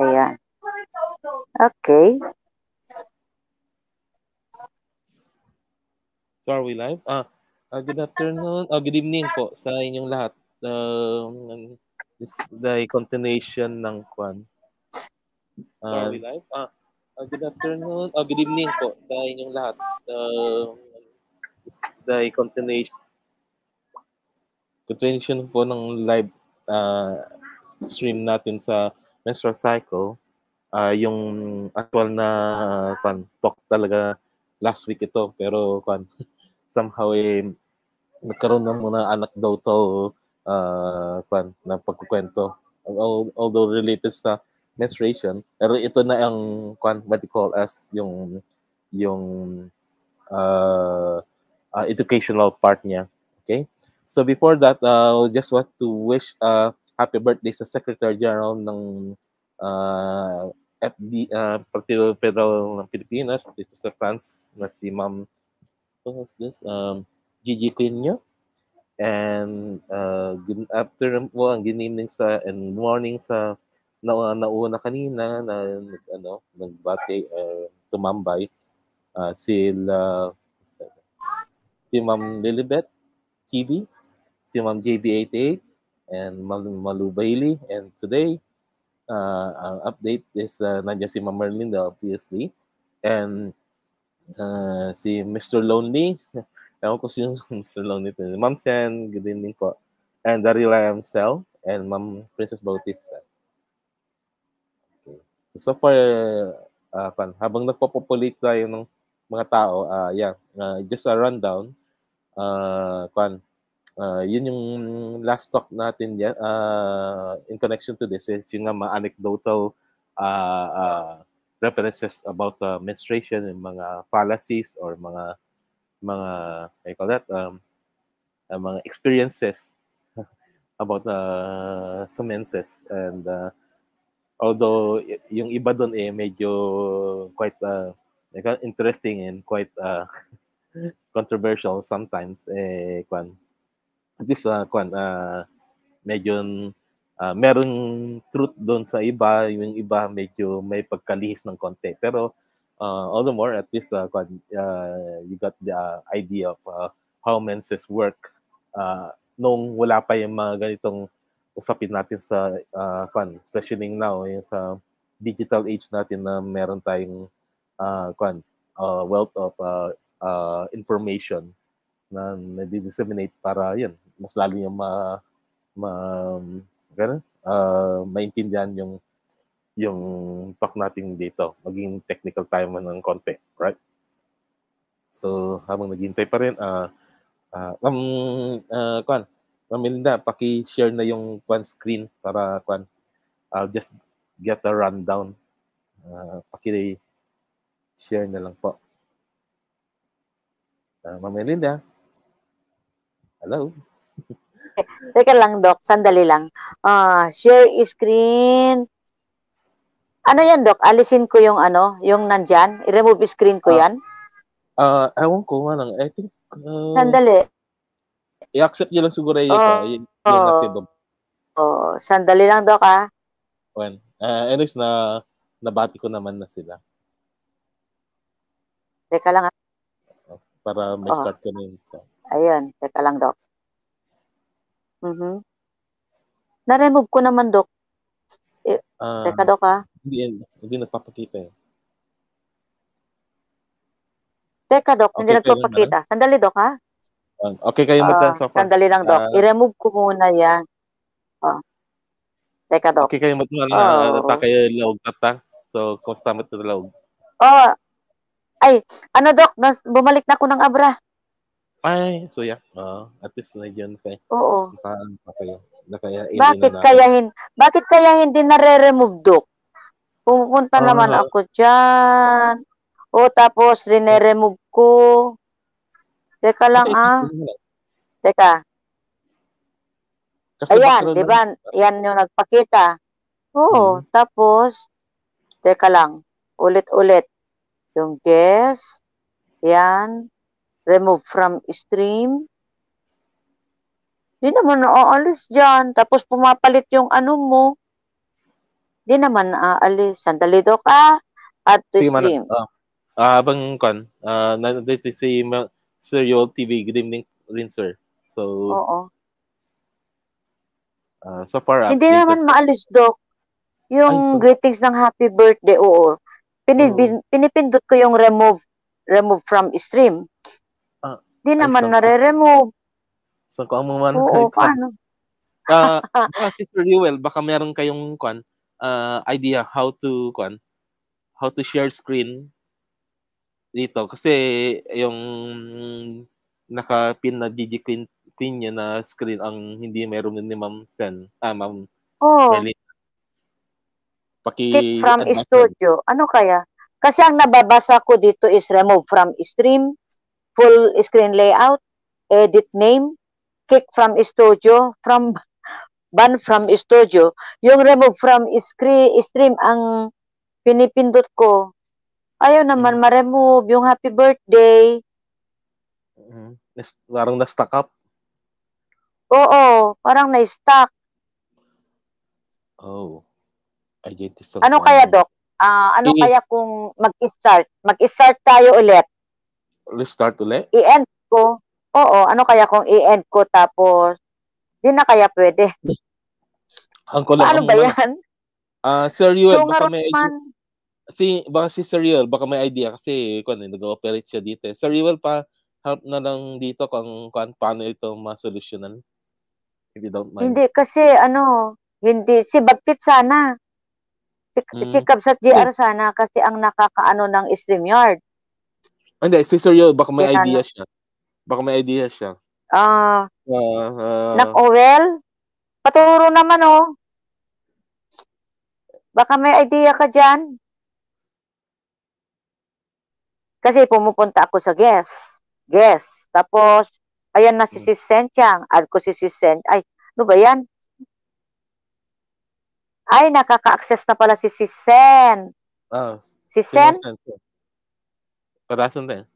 Ayan. Okay. So are we live? Ah, uh, good afternoon. Uh, good evening po sa inyong lahat. Um, this the continuation ng kwan. Uh, are we live? Ah, uh, good afternoon. Uh, good evening po sa inyong lahat. Um, this the continuation continuation po ng live uh, stream natin sa menstrual cycle, uh, yung actual na uh, kan, talk talaga last week ito pero kan, somehow eh, nagkaroon ng mga anecdotal uh, ah, kan, na pagkukwento although related sa menstruation pero ito na ang kan, what you call as yung yung uh, uh, educational part niya okay so before that uh, just want to wish uh, happy birthday sa Secretary General ng uh, ah, FD, uh, ah, Partido Federal ng Pilipinas, dito sa France, na si Ma'am, who was this? Um, Gigi Quinio. And uh, good afternoon po, well, good evening sa, and morning sa na nauna kanina na ano, nagbate, uh, tumambay, uh, sila, si Ma'am Lilibet TV, si Ma'am JB88, and Malu, Malu Bailey. And today, uh, update is uh, nandiyan si Ma'am Merlinda, obviously. And uh, si Mr. Lonely. Ewan ko sino Mr. Lonely. Ma'am Sen, good evening po. And Darila Amsel and Ma'am Princess Bautista. Okay. So, so far, uh, pan, habang nagpopopulate tayo ng mga tao, uh, yeah, uh, just a rundown. Uh, pan, Ah, yun yung last talk natin uh, in connection to this is yung mga anecdotal uh, uh, references about uh, menstruation and mga fallacies or mga mga I call that um, uh, mga experiences about uh, sa menses and uh, although yung iba doon eh medyo quite uh, interesting and quite uh, controversial sometimes eh kwan at least uh, kwan, uh, medyo uh, merong truth doon sa iba, yung iba medyo may pagkalihis ng konti. Pero uh, all the more, at least uh, kwan, uh, you got the uh, idea of uh, how menses work uh, nung wala pa yung mga ganitong usapin natin sa uh, kwan, especially now yung eh, sa digital age natin na meron tayong uh, kwan, uh, wealth of uh, uh, information na nadi-disseminate para yan mas lalo yung ma, ma ganun, uh, maintindihan yung yung talk natin dito. Maging technical tayo man ng konti, right? So, habang naghihintay pa rin, uh, uh, um, uh, Kwan, Melinda, paki-share na yung Kwan screen para Kwan, I'll just get a rundown. Uh, paki-share na lang po. Uh, Ma'am Melinda, hello? Teka lang, Doc. Sandali lang. Uh, share screen. Ano yan, Doc? Alisin ko yung ano, yung nandyan. I-remove screen ko ah. yan. Uh, uh, ewan ko, manang. I think... Uh, sandali. I-accept nyo lang siguro yun. Oh, yun, yung nasibab. Oh, sandali lang, Doc, ah. When? Uh, anyways, na, nabati ko naman na sila. Teka lang, ah. Para may oh. start ko na yun. Ayun, teka lang, Doc. Mhm. Na-remove ko naman, Dok. Eh, Ah, teka, Dok, ha? Ah. hindi, hindi nagpapakita eh. Teka, Dok, hindi Okay, nagpapakita. Ah. Sandali, Dok, ha? Ah. okay kayo Ah, magdance so far. sandali lang, Dok. Ah. I-remove ko muna yan. Ah. Teka, Dok. Okay kayo magdance oh. na Oo. ta kayo laog tata. So, kumusta mo ito laog? Oh, ay, ano, Dok, nas, bumalik na ako ng Abra. Ay, so yeah. Uh, at least na yun kay. Oo. Naka, naka kayo. Naka, bakit na kaya hin Bakit kaya hindi re remove dok? Pupunta uh, ah. naman ako diyan. O tapos rinere-remove ko. Teka lang okay, ah. Teka. Kasi Ayan, di ba? Yan yung nagpakita. Oo, hmm. tapos, teka lang, ulit-ulit. Yung guess, yan, remove from stream. Di naman naaalis dyan. Tapos pumapalit yung ano mo. Di naman naaalis. Sandali do ka at to stream. Man, uh, uh, ah, habang kon, uh, ah, nandito si Sir Yol TV. Good evening rin, sir. So, Oo. Uh, so far, Hindi updated. naman maalis, Doc. Yung so... greetings ng happy birthday, oo. Pinib- hmm. Pinipindot ko yung remove remove from stream. Di naman Ay, nare-remove. Saan ko ang mumano Oo, kayo? Ah, paano? Uh, ah, uh, ah, Sister Jewel, baka meron kayong kwan, uh, idea how to kwan, how to share screen dito. Kasi yung naka-pin na Gigi Queen, Queen niya na screen ang hindi meron ni Ma'am Sen. Ah, Ma'am oh. Paki, from ano studio. Ano kaya? Kasi ang nababasa ko dito is remove from stream, full screen layout, edit name, kick from studio, from ban from studio. Yung remove from screen, stream ang pinipindot ko. Ayaw naman mm ma-remove yung happy birthday. mm Parang na stuck up? Oo, parang na stuck Oh. I get this. Ano kaya, Doc? Uh, ah, ano e- kaya kung mag-start? Mag-start tayo ulit. Restart ulit? I-end ko. Oo, ano kaya kung i-end ko tapos yun na kaya pwede. Ang kulang. Paano ba yan? Ah, uh, Sir Yuel, so, baka may man, si baka si Sir Yuel, baka may idea kasi kun ano, nag operate siya dito. Eh. Sir Yuel pa help na lang dito kung, kung paano ito masolusyonan. If you don't mind. Hindi kasi ano, hindi si Bagtit sana. Si, mm. si Kabsat JR sana kasi ang nakakaano ng StreamYard. Hindi, si Sir Yo, baka may Kaya idea na. siya. Baka may idea siya. Ah. Uh, ah, uh, uh, ah. Nak Owel? Paturo naman oh. Baka may idea ka dyan. Kasi pumupunta ako sa guest. Guest. Tapos, ayan na si hmm. si Senchang. Add ko si si Ay, ano ba yan? Ay, nakaka-access na pala si si Sen. Ah, si Sen? Si Sen. Wala sundan.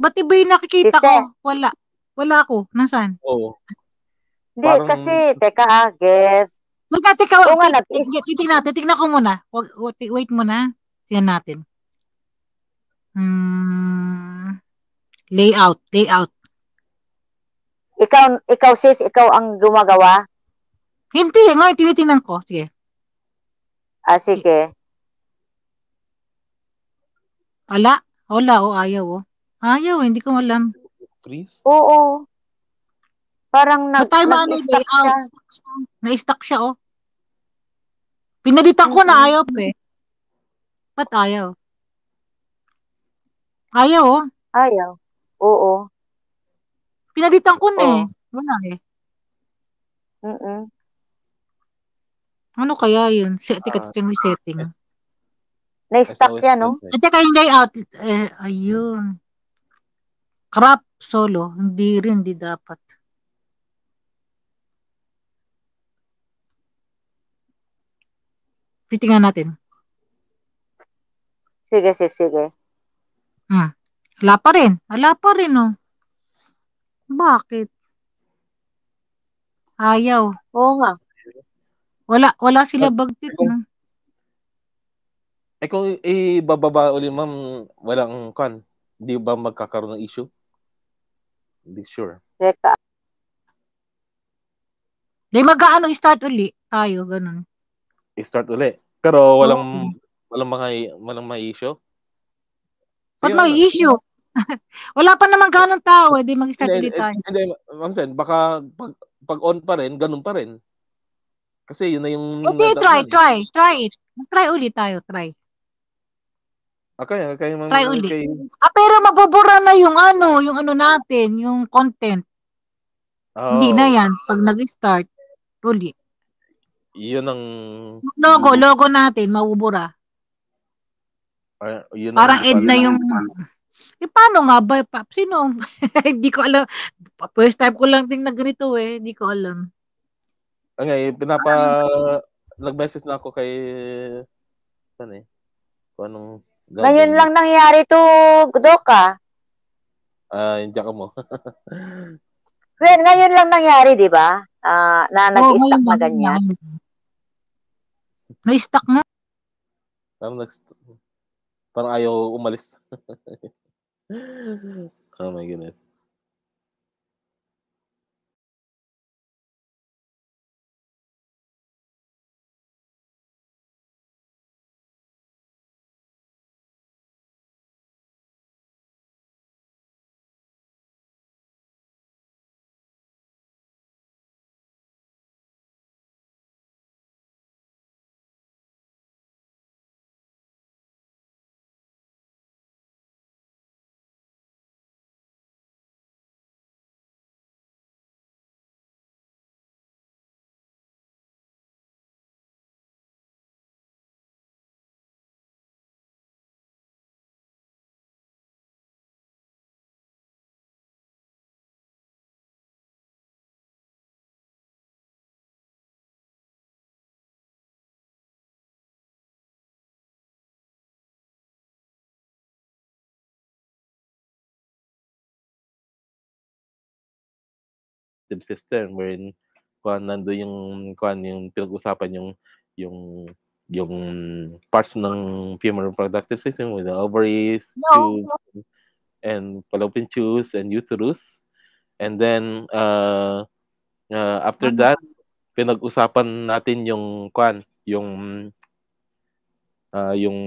Ba't iba yung nakikita Sister. ko? Wala. Wala ako. Nasaan? Oo. Hindi, Parang... kasi, teka ah, guess. Teka, teka. Oo nga, nag- titignan, titignan ko muna. Wait, wait muna. Tignan natin. Hmm, layout, layout. Ikaw, ikaw sis, ikaw ang gumagawa? Hindi, ngayon tinitingnan ko. Sige. Ah, sige. Wala. Wala, o oh, ayaw, o. Oh. Ayaw, hindi ko alam. Freeze? Oo. Parang na- Ba't tayo maano, day out? Na-stuck siya, o. Oh. Pinalitan ko na ayaw, pe. Eh. Ba't ayaw? Ayaw, o. Oh. Ayaw. Oo. Pinalitan ko na, oh. eh. Wala, eh. Mm-mm. Ano kaya yun? Set, tika, tika, uh, setting. Yes. Na-stuck yan, no? Eh. At saka yung layout, eh, ayun. Crap, solo. Hindi rin, di dapat. Titingnan natin. Sige, sige, sige. Hmm. Wala pa rin. Wala pa rin, no? Oh. Bakit? Ayaw. Oo nga. Wala, wala sila bagtit, no? Eh kung ibababa uli ma'am, walang kan, di ba magkakaroon ng issue? Hindi sure. Teka. Di mag-ano start uli tayo, ganun. I-start uli. Pero walang oh. walang mga walang may issue. So, Pag may issue, wala pa naman ganun tao, eh, di mag-start ulit tayo. Hindi, ma'am Sen, baka pag, pag on pa rin, ganun pa rin. Kasi yun na yung... Okay, eh, try, try, try it. Try ulit tayo, try. Okay, okay. Mga, Try ulit. Okay. Ah, pero mabubura na yung ano, yung ano natin, yung content. Oh. Hindi na oh. yan. Pag nag-start, uli. Yun ang... Logo, logo natin, mabubura. Ay, ah, yun Parang ang, ed na yung... Eh, paano nga ba? Pa, sino? Hindi ko alam. First time ko lang ting ganito eh. Hindi ko alam. Okay, eh, pinapa... Nag-message na ako kay... Ano eh? Kung anong Golden Ngayon lang nangyari to, Doka. Ah, uh, yung jack mo. Ngayon, ngayon lang nangyari, di ba? Uh, na nag-stack oh, na ganyan. Na-stack na. Parang, nag parang ayaw umalis. oh my goodness. educative system wherein kuan nando yung kuan yung pinag-usapan yung yung yung parts ng female reproductive system with the ovaries, no. tubes, and fallopian tubes and uterus. And then uh, uh, after mm-hmm. that, pinag-usapan natin yung kwan, yung uh, yung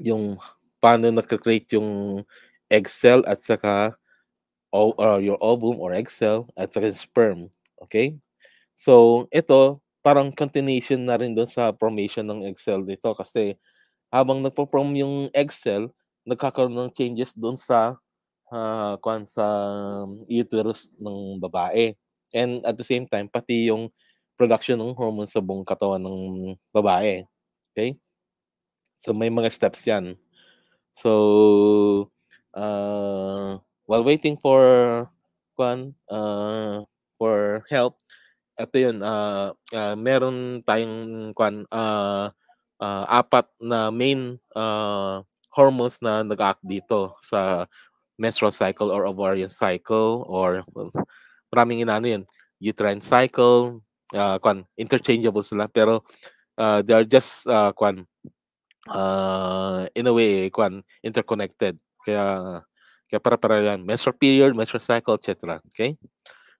yung paano nagka-create yung egg cell at saka or uh, your ovum or egg cell at saka sperm. Okay? So, ito, parang continuation na rin doon sa formation ng egg cell dito kasi habang nagpo-form yung egg cell, nagkakaroon ng changes doon sa uh, kwan sa um, uterus ng babae. And at the same time, pati yung production ng hormones sa buong katawan ng babae. Okay? So may mga steps 'yan. So uh, while waiting for kwan uh, for help ito yun uh, uh, meron tayong kwan uh, uh, apat na main uh, hormones na nag-act dito sa menstrual cycle or ovarian cycle or well, maraming inano yun uterine cycle uh, kwan interchangeable sila pero uh, they are just uh, kwan uh, in a way kwan interconnected kaya kaya para-para yan. Menstrual period, menstrual cycle, etc. Okay?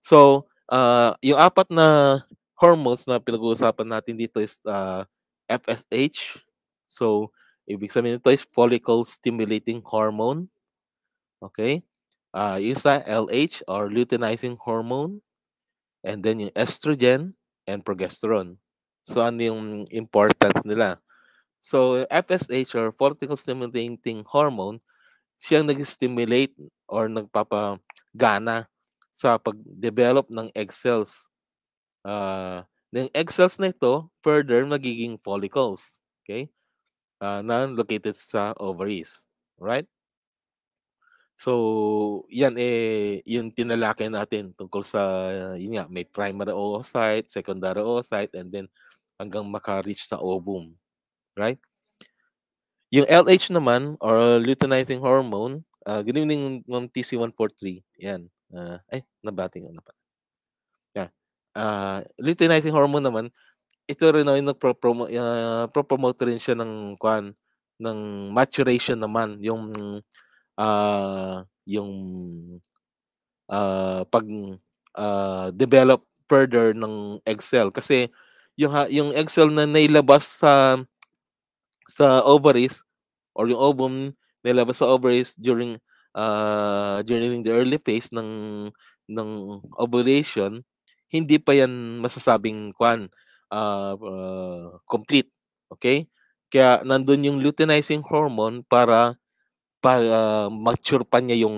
So, uh, yung apat na hormones na pinag-uusapan natin dito is uh, ah, FSH. So, ibig sabihin nito is follicle stimulating hormone. Okay? Uh, yung sa LH or luteinizing hormone. And then yung estrogen and progesterone. So, ano yung importance nila? So, FSH or follicle stimulating hormone siyang nag-stimulate or nagpapagana sa pag-develop ng egg cells. Uh, ng egg cells na ito, further magiging follicles, okay? Uh, na located sa ovaries, right? So, yan eh, yung tinalakay natin tungkol sa, yun nga, may primary oocyte, secondary oocyte, and then hanggang makareach sa ovum, right? Yung LH naman, or luteinizing hormone, uh, good evening, Ma'am TC143. Yan. Uh, ay, nabati ko na pala. Yeah. Uh, luteinizing hormone naman, ito rin na yung nagpropromote uh, ah, promote rin siya ng kwan ng maturation naman yung uh, yung uh, pag uh, develop further ng egg cell kasi yung yung egg cell na nailabas sa sa ovaries or yung ovum nilabas sa ovaries during uh, during the early phase ng ng ovulation hindi pa yan masasabing kwan uh, uh, complete okay kaya nandun yung luteinizing hormone para para uh, mature pa niya yung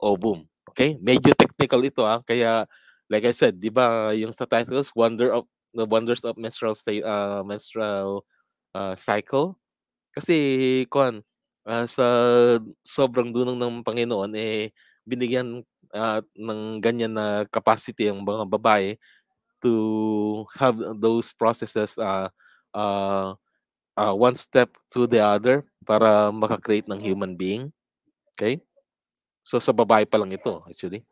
ovum okay medyo technical ito ah kaya like I said, 'di ba, yung sa titles Wonder of the Wonders of Menstrual State uh, Menstrual uh, cycle. Kasi, kuan, uh, ah, sa sobrang dunong ng Panginoon, eh, binigyan uh, ng ganyan na capacity ang mga babae to have those processes uh, uh, uh, one step to the other para makakreate ng human being. Okay? So, sa babae pa lang ito, actually.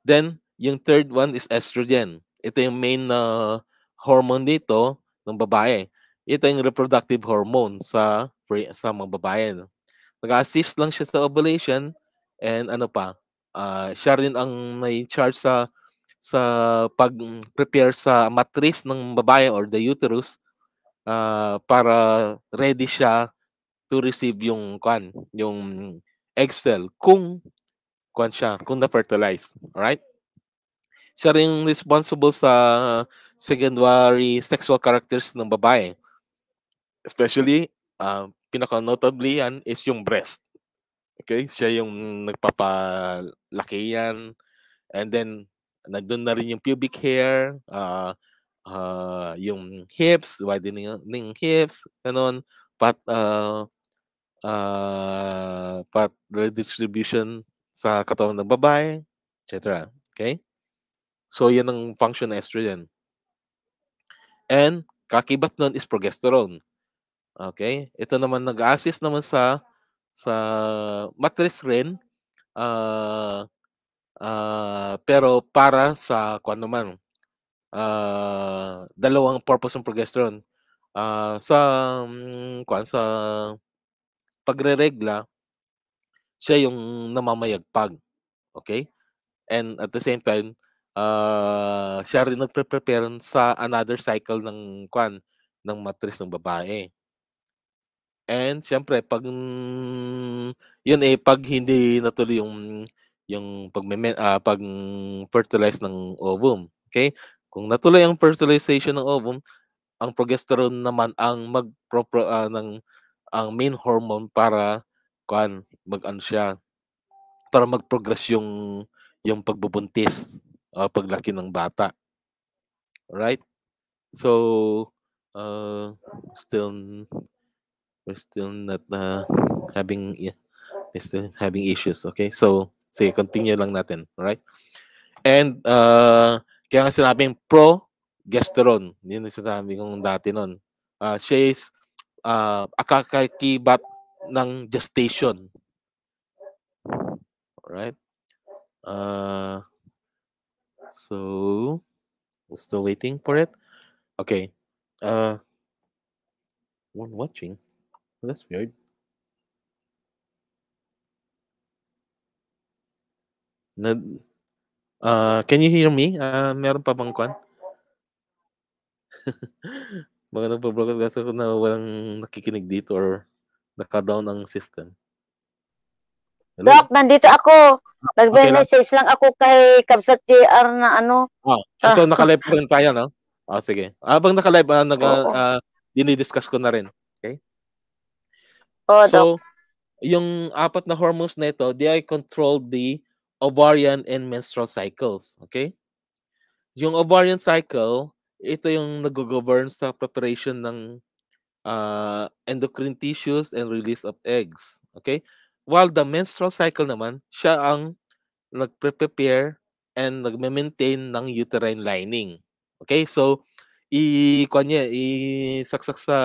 Then, yung third one is estrogen. Ito yung main na uh, hormone dito ng babae ito yung reproductive hormone sa sa mga babae. No? Nag-assist lang siya sa ovulation and ano pa, uh, siya rin ang may charge sa sa pag-prepare mm, sa matris ng babae or the uterus uh, para ready siya to receive yung kwan, yung egg cell kung kwan siya, kung na-fertilize. Alright? Siya rin responsible sa secondary sexual characters ng babae Especially, uh, um, pinaka-notably yan is yung breast. Okay? Siya yung nagpapalaki yan. And then, nandun na rin yung pubic hair, uh, uh, yung hips, widening ng hips, ganun. but uh, ah, uh, pat redistribution sa katawan ng babae, etc. Okay? So, yan ang function ng estrogen. And kakibat nun is progesterone. Okay? Ito naman nag-assist naman sa sa mattress rin uh, uh, pero para sa kung ano man uh, dalawang purpose ng progesterone uh, sa um, kung sa pagreregla siya yung namamayagpag okay and at the same time uh, siya rin nagpe-prepare sa another cycle ng kwan ng matris ng babae And siyempre pag yun eh pag hindi natuloy yung yung pag uh, pag fertilize ng ovum. Okay? Kung natuloy ang fertilization ng ovum, ang progesterone naman ang mag uh, ah, ng ang main hormone para kan mag ano siya para mag-progress yung yung pagbubuntis o uh, ah, paglaki ng bata. All right? So uh, still we're still not uh, having yeah, we're still having issues okay so say continue lang natin alright and uh, kaya nga sinabing pro gesteron yun yung sinabi kong dati noon uh, siya is uh, akakakibat ng gestation alright uh, so still waiting for it okay uh one watching Well, that's weird. Na, uh, can you hear me? Uh, meron pa bang kwan? Baka nagpa-block kasi ko na walang nakikinig dito or naka-down ang system. Hello? Doc, nandito ako. Ah, Nag-message okay lang. ako kay Kabsat JR na ano. Oh, so, naka-live pa rin tayo, no? Oh, sige. Abang naka-live, uh, nag, uh, uh, dinidiscuss ko na rin. Oh, so, doc. yung apat na hormones na ito, they control the ovarian and menstrual cycles. Okay? Yung ovarian cycle, ito yung nag-govern sa preparation ng uh, endocrine tissues and release of eggs. Okay? While the menstrual cycle naman, siya ang nagpre-prepare and nagme-maintain ng uterine lining. Okay? So, i-kuan niya, i-saksak sa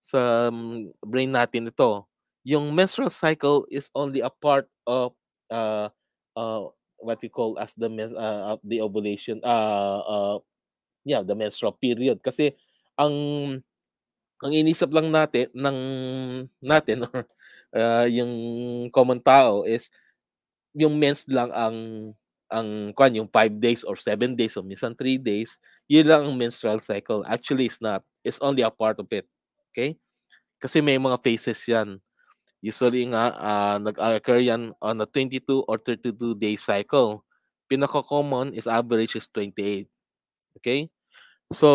sa um, brain natin ito. Yung menstrual cycle is only a part of uh, uh, what we call as the uh, the ovulation uh, uh, yeah the menstrual period kasi ang ang inisip lang natin ng natin or uh, yung common tao is yung mens lang ang ang kwan yung 5 days or 7 days or minsan 3 days yun lang ang menstrual cycle actually it's not it's only a part of it Okay? Kasi may mga phases yan. Usually nga, uh, nag-occur yan on a 22 or 32-day cycle. Pinaka-common is average is 28. Okay? So,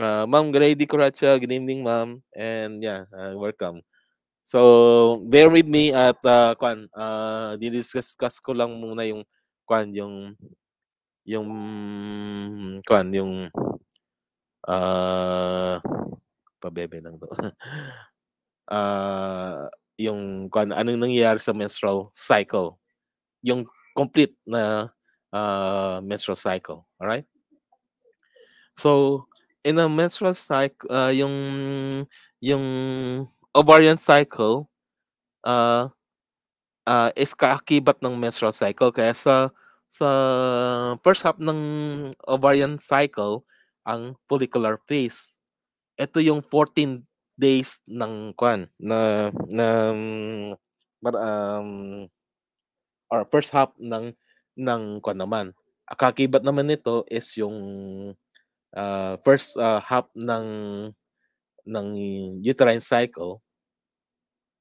uh, Ma'am Grady Coracha, good evening, Ma'am. And yeah, uh, welcome. So, bear with me at uh, kwan, uh, didiscuss ko lang muna yung kwan, yung yung kwan, yung uh, pabebe ng to. uh, yung kung ano, anong nangyayari sa menstrual cycle. Yung complete na uh, menstrual cycle. Alright? So, in a menstrual cycle, uh, ah, yung, yung ovarian cycle uh, uh, is kaakibat ng menstrual cycle. Kaya sa, sa first half ng ovarian cycle, ang follicular phase ito yung 14 days ng kwan na na um or first half ng ng kwan naman. Akakibat naman nito is yung uh, first uh, half ng ng uterine cycle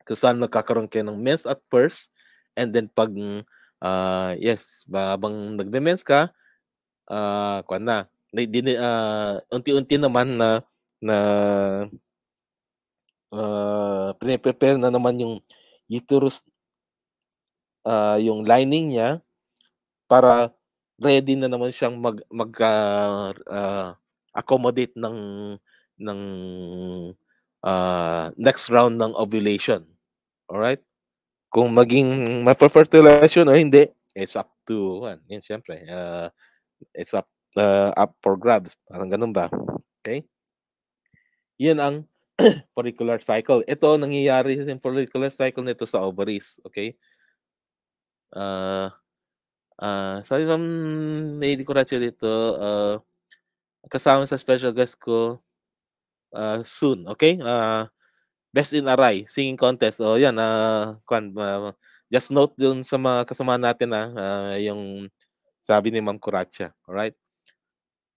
kung saan magkakaroon kayo ng mens at first and then pag uh, yes babang nagme-mens ka uh, kwan na din uh, unti-unti naman na na uh, prepare na naman yung uterus uh, yung lining niya para ready na naman siyang mag mag uh, uh, accommodate ng ng uh, next round ng ovulation. All right? Kung maging mapafertilization o hindi, it's up to one. Ano, Yan syempre. Uh, it's up uh, up for grabs. Parang ganun ba? Okay? Yan ang follicular cycle. Ito, nangyayari sa follicular cycle nito sa ovaries. Okay? Uh, ah, uh, ah, sabi ma'am, Lady Coracio dito, uh, kasama sa special guest ko uh, soon. Okay? Uh, Best in Aray, singing contest. O oh, yan, uh, kwan, uh, just note dun sa mga kasama natin na uh, yung sabi ni Ma'am Kuracha. Alright?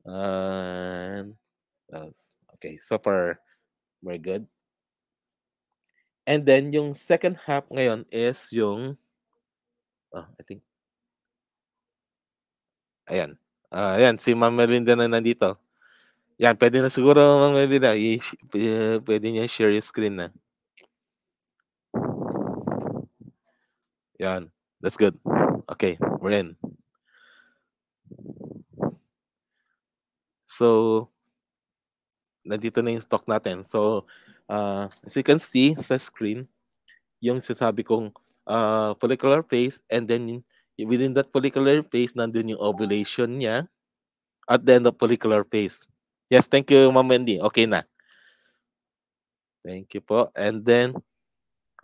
Uh, else. Okay, so far, we're good. And then, yung second half ngayon is yung, oh, I think, ayan. Uh, ayan, si Ma'am Melinda na nandito. Yan, pwede na siguro, Ma'am Melinda, i- eh, pwede niya share yung screen na. Yan, that's good. Okay, we're in. So, nandito na yung stock natin. So, uh, as you can see sa screen, yung sinasabi kong uh, follicular phase and then within that follicular phase, nandun yung ovulation niya at the end of follicular phase. Yes, thank you, Ma'am Wendy. Okay na. Thank you po. And then,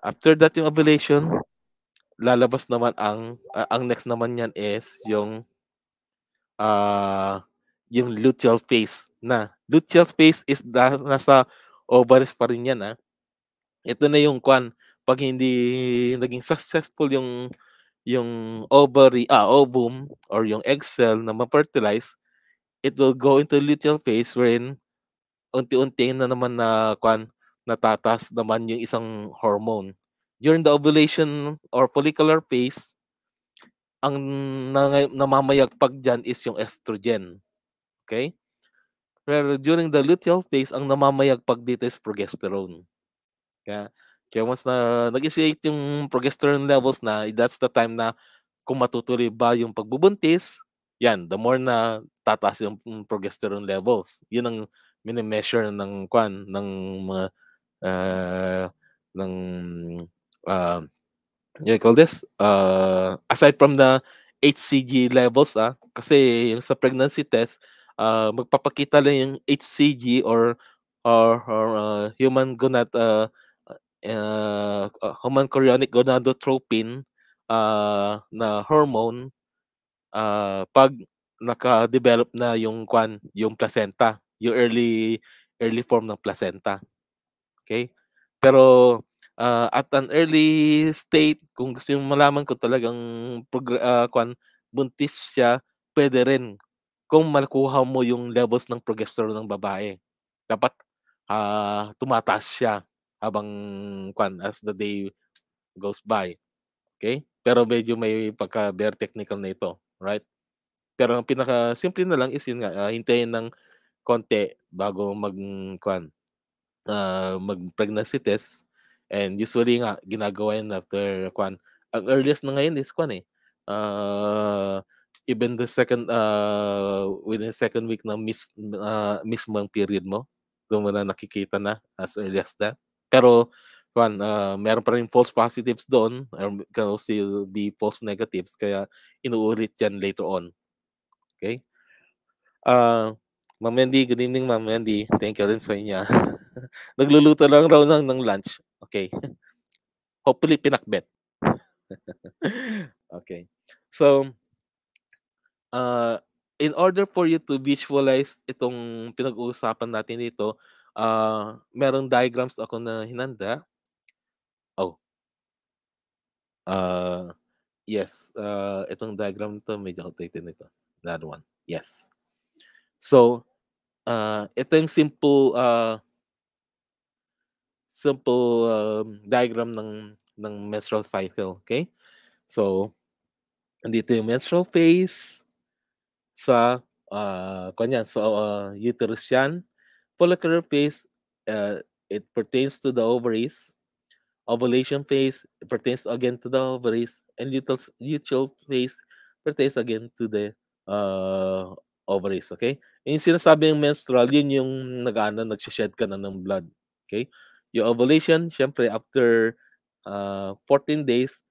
after that yung ovulation, lalabas naman ang, uh, ang next naman yan is yung uh, yung luteal phase na. Luteal phase is da, nasa ovaries pa rin yan. Ha? Ah. Ito na yung kwan. Pag hindi naging successful yung yung ovary, ah, ovum or yung egg cell na ma-fertilize, it will go into luteal phase wherein unti-unti na naman na kwan, natatas naman yung isang hormone. During the ovulation or follicular phase, ang namamayagpag dyan is yung estrogen. Okay? Pero during the luteal phase, ang namamayagpag dito is progesterone. Kaya, kaya once na nag-initiate yung progesterone levels na, that's the time na kung matutuloy ba yung pagbubuntis, yan, the more na tataas yung progesterone levels. Yun ang mini-measure ng kwan, ng mga, uh, ng, uh, you call this? Uh, aside from the HCG levels, ah, kasi yung sa pregnancy test, uh, magpapakita lang yung HCG or or, or uh, human gonad uh, uh, human chorionic gonadotropin uh, na hormone uh, pag naka-develop na yung kwan, yung placenta, yung early early form ng placenta. Okay? Pero uh, at an early state, kung gusto yung malaman ko talagang uh, kwan, buntis siya, pwede rin kung makuha mo yung levels ng progesterone ng babae. Dapat uh, tumataas siya habang kwan as the day goes by. Okay? Pero medyo may pagka bare technical na ito, right? Pero ang pinaka simple na lang is yun nga, uh, hintayin ng konti bago mag kwan uh, ah, mag pregnancy test and usually nga ginagawa yun after kwan. Ang earliest na ngayon is kwan eh. Uh, even the second uh within second week ng miss uh, ah, mismong period mo doon mo na nakikita na as early as that pero kwan uh, ah, meron pa rin false positives doon or can still be false negatives kaya inuulit yan later on okay uh, Ma'am Wendy, good evening Ma'am Wendy. Thank you rin sa inyo. Nagluluto lang raw ng, ng lunch. Okay. Hopefully pinakbet. okay. So, uh, in order for you to visualize itong pinag-uusapan natin dito, uh, merong diagrams ako na hinanda. Oh. Uh, yes. Uh, itong diagram to, medyo outdated nito. That one. Yes. So, uh, ito yung simple uh, simple um, diagram ng ng menstrual cycle, okay? So, andito yung menstrual phase, sa uh, ah, kanyan, sa uh, ah, uterus yan. Follicular phase, uh, it pertains to the ovaries. Ovulation phase pertains again to the ovaries. And luteal, phase pertains again to the uh, ovaries. Okay? Yung sinasabing menstrual, yun yung nag-ano, shed ka na ng blood. Okay? Yung ovulation, syempre, after uh, 14 days,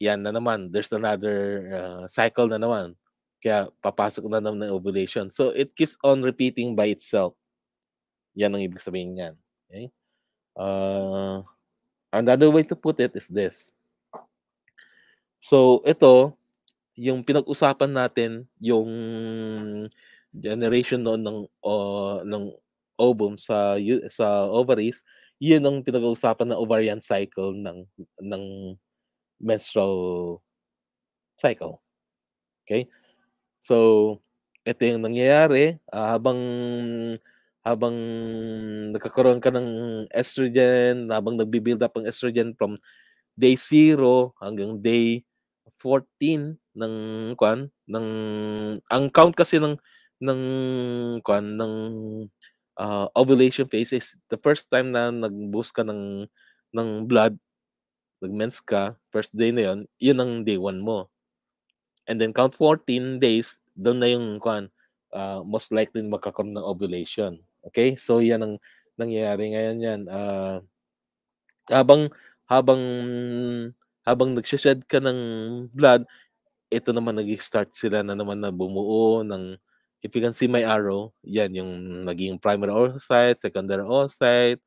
yan na naman. There's another uh, cycle na naman. Kaya papasok na naman ng ovulation. So it keeps on repeating by itself. Yan ang ibig sabihin niyan. Okay? Uh, another way to put it is this. So ito, yung pinag-usapan natin, yung generation noon ng uh, ng ovum sa sa ovaries, yun ang pinag-uusapan na ovarian cycle ng ng menstrual cycle. Okay? So, ito yung nangyayari uh, habang habang nagkakaroon ka ng estrogen, habang nagbi-build up ang estrogen from day 0 hanggang day 14 ng kwan ng ang count kasi ng ng kwan ng uh, ovulation phase is the first time na nag-boost ka ng ng blood nag-mens ka first day na yon yun ang day 1 mo And then count 14 days, doon na yung kwan, uh, most likely magkakaroon ng ovulation. Okay? So yan ang nangyayari ngayon yan. Uh, habang habang habang nagsished ka ng blood, ito naman nag-start sila na naman na bumuo ng if you can see my arrow, yan yung naging primary oocyte, secondary oocyte,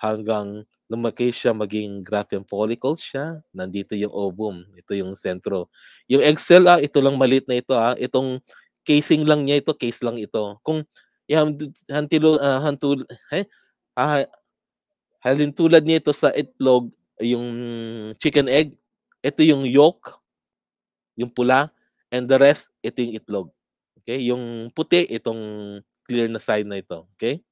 hanggang lumaki siya, maging graphene follicles siya, nandito yung ovum, ito yung sentro. Yung egg ah, ito lang malit na ito, ah, itong casing lang niya ito, case lang ito. Kung hantilo, uh, ah, hantul, eh, ah, tulad niya ito sa itlog, yung chicken egg, ito yung yolk, yung pula, and the rest, ito yung itlog. Okay? Yung puti, itong clear na side na ito. Okay?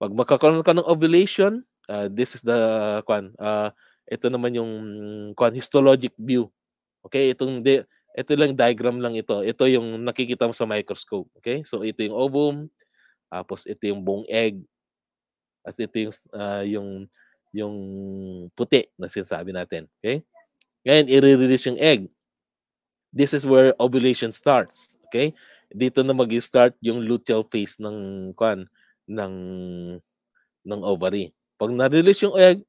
Pag magkakaroon ka ng ovulation, uh, this is the kwan uh, ito naman yung kwan histologic view okay itong di, ito lang diagram lang ito ito yung nakikita mo sa microscope okay so ito yung ovum tapos ito yung buong egg as ito yung uh, yung yung puti na sinasabi natin okay ngayon i-release yung egg this is where ovulation starts okay dito na magi-start yung luteal phase ng kwan ng ng ovary. Pag na-release yung egg,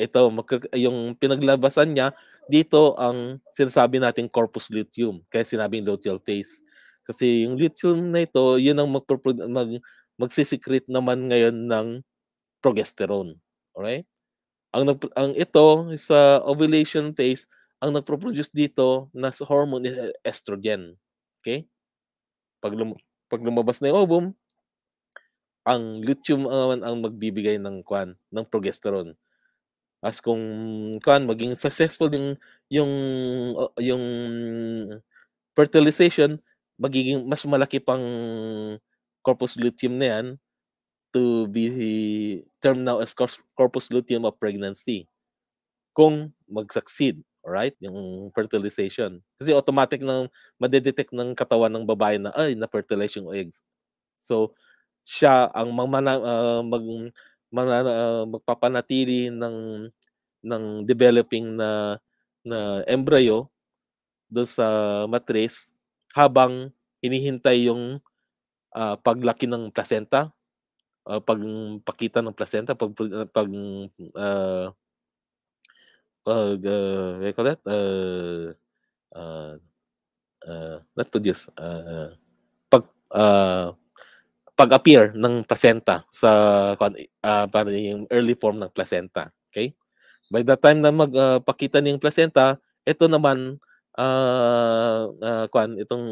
ito, mag- yung pinaglabasan niya, dito ang sinasabi nating corpus luteum, kaya sinabing luteal phase. Kasi yung luteum na ito, yun ang magpro- mag- magsisecrete naman ngayon ng progesterone. Alright? Ang, nag- ang ito, sa ovulation phase, ang nagproproduce dito na hormone is eh, estrogen. Okay? Pag, lum- pag lumabas na yung ovum, ang luteum naman ang magbibigay ng kwan, ng progesterone. As kung kwan maging successful yung yung yung fertilization, magiging mas malaki pang corpus luteum na yan to be termed now as corpus luteum of pregnancy. Kung mag-succeed, alright, yung fertilization. Kasi automatic nang madedetect ng katawan ng babae na, ay, na-fertilize yung eggs. So, siya ang magmana, uh, ah, mag, mana, uh, ah, magpapanatili ng ng developing na na embryo do sa matres habang hinihintay yung uh, paglaki ng placenta uh, pagpakita ng placenta pag pag uh, pag uh, we call that uh, uh, uh, not produce uh, pag uh, pag-appear ng placenta sa uh, para yung early form ng placenta. Okay? By the time na magpakita ah, uh, ng placenta, ito naman uh, uh kwan itong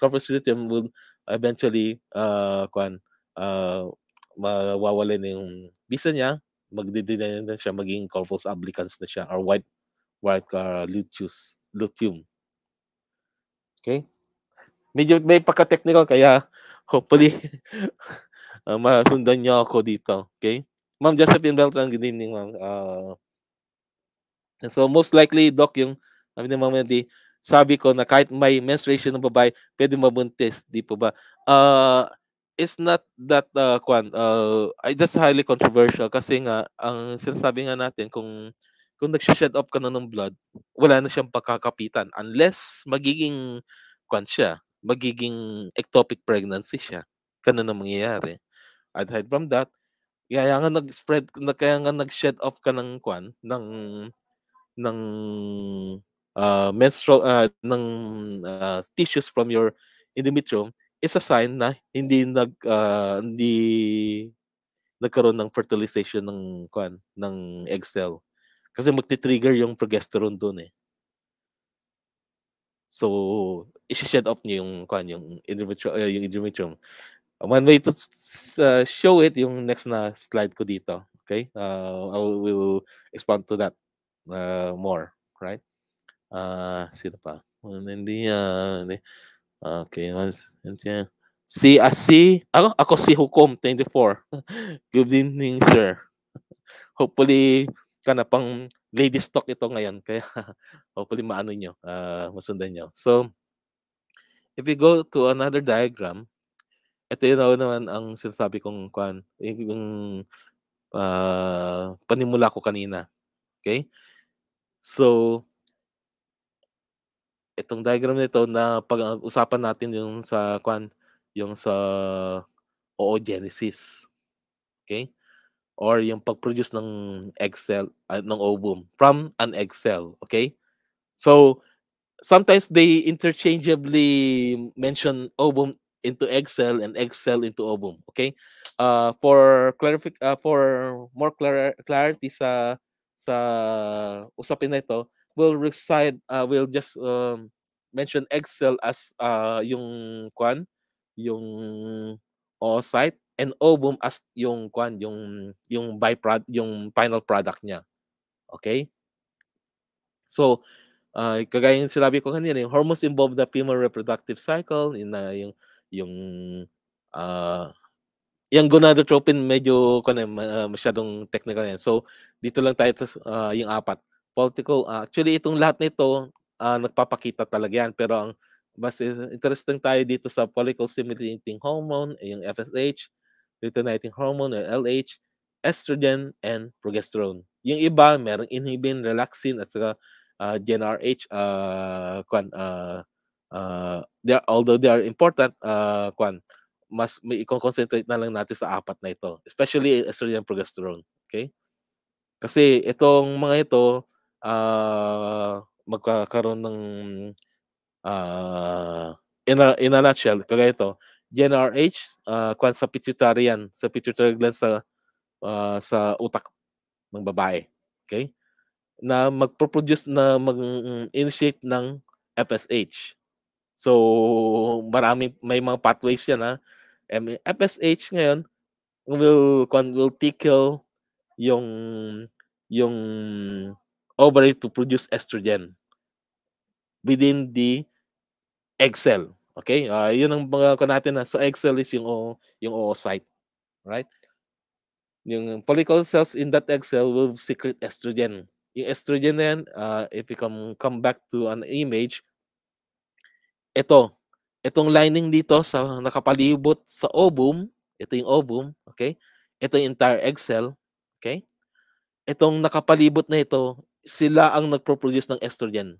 corpusculum will eventually uh kwan uh mawawala na yung bisa niya, magdidinay na siya maging corpus ablicans na siya or white white uh, luteus luteum. Okay? Medyo may pagka-technical kaya Hopefully, uh, masundan niyo ako dito. Okay? Ma'am Josephine Beltran, good evening, ma'am. Uh, so, most likely, Doc, yung sabi ni Ma'am Wendy, sabi ko na kahit may menstruation ng babae, pwede mabuntis. Di po ba? Uh, it's not that uh, kwan, uh, that's highly controversial kasi nga ang sinasabi nga natin kung kung nag shed off ka na ng blood, wala na siyang pagkakapitan unless magiging kwan siya, magiging ectopic pregnancy siya. Kano ang mangyayari. Aside from that, kaya nga nag-spread, kaya nga nag-shed off ka ng kwan, ng, ng uh, menstrual, uh, ng uh, tissues from your endometrium is a sign na hindi nag uh, hindi nagkaroon ng fertilization ng kwan ng egg cell kasi magti-trigger yung progesterone doon eh So, i shed off niyo yung kwan, yung endometrium, uh, yung endometrium. One way to uh, show it yung next na slide ko dito. Okay? Uh, I will, expand to that uh, more, right? Uh, sino pa? Hindi, uh, hindi. Okay, once, yeah. Si Asi, ah, ako, ako si Hukom, 24. Good evening, sir. Hopefully, ka na pang lady stock ito ngayon. Kaya hopefully maano nyo, uh, masundan nyo. So, if we go to another diagram, ito yun know, naman ang sinasabi kong kwan, yung uh, panimula ko kanina. Okay? So, itong diagram nito na pag-usapan natin yung sa kwan, yung sa oogenesis. Okay? or yung pag-produce ng egg cell, uh, ah, ng ovum from an Excel, Okay? So, sometimes they interchangeably mention ovum into Excel and Excel into ovum. Okay? Uh, for clarific uh, for more clar clarity sa sa usapin na ito, we'll recite, uh, we'll just um, mention Excel as uh, yung kwan, yung oocyte oh, and ovum as yung kwan yung yung byproduct yung final product niya. Okay? So, uh, kagaya ng sinabi ko kanina, yung hormones involve the female reproductive cycle, in, uh, yung yung uh, yung gonadotropin medyo kano uh, masyadong technical yan. So, dito lang tayo sa uh, yung apat. follicle uh, actually itong lahat nito uh, nagpapakita talaga yan pero ang mas interesting tayo dito sa follicle stimulating hormone, yung FSH, retinoid hormone or LH, estrogen, and progesterone. Yung iba, merong inhibin, relaxin, at saka uh, ah, GnRH, uh, ah, kwan, uh, uh, they are, although they are important, uh, kwan, mas may i-concentrate na lang natin sa apat na ito, especially estrogen progesterone. Okay? Kasi itong mga ito, uh, magkakaroon ng uh, in, a, in a nutshell, kagaya ito, GNRH, uh, ah, kwan sa pituitary yan, sa pituitary gland sa uh, sa utak ng babae. Okay? Na magpo-produce na mag-initiate ng FSH. So, marami may mga pathways yan ha. Ah. FSH ngayon will will tickle yung yung ovary to produce estrogen within the egg cell. Okay? Uh, yun ang mga ko natin na so Excel is yung yung oocyte. Right? Yung follicle cells in that Excel will secrete estrogen. Yung estrogen na yan, uh, if you come, come back to an image, ito, itong lining dito sa nakapalibot sa ovum, ito yung ovum, okay? Ito yung entire egg cell, okay? Itong nakapalibot na ito, sila ang nagproproduce ng estrogen.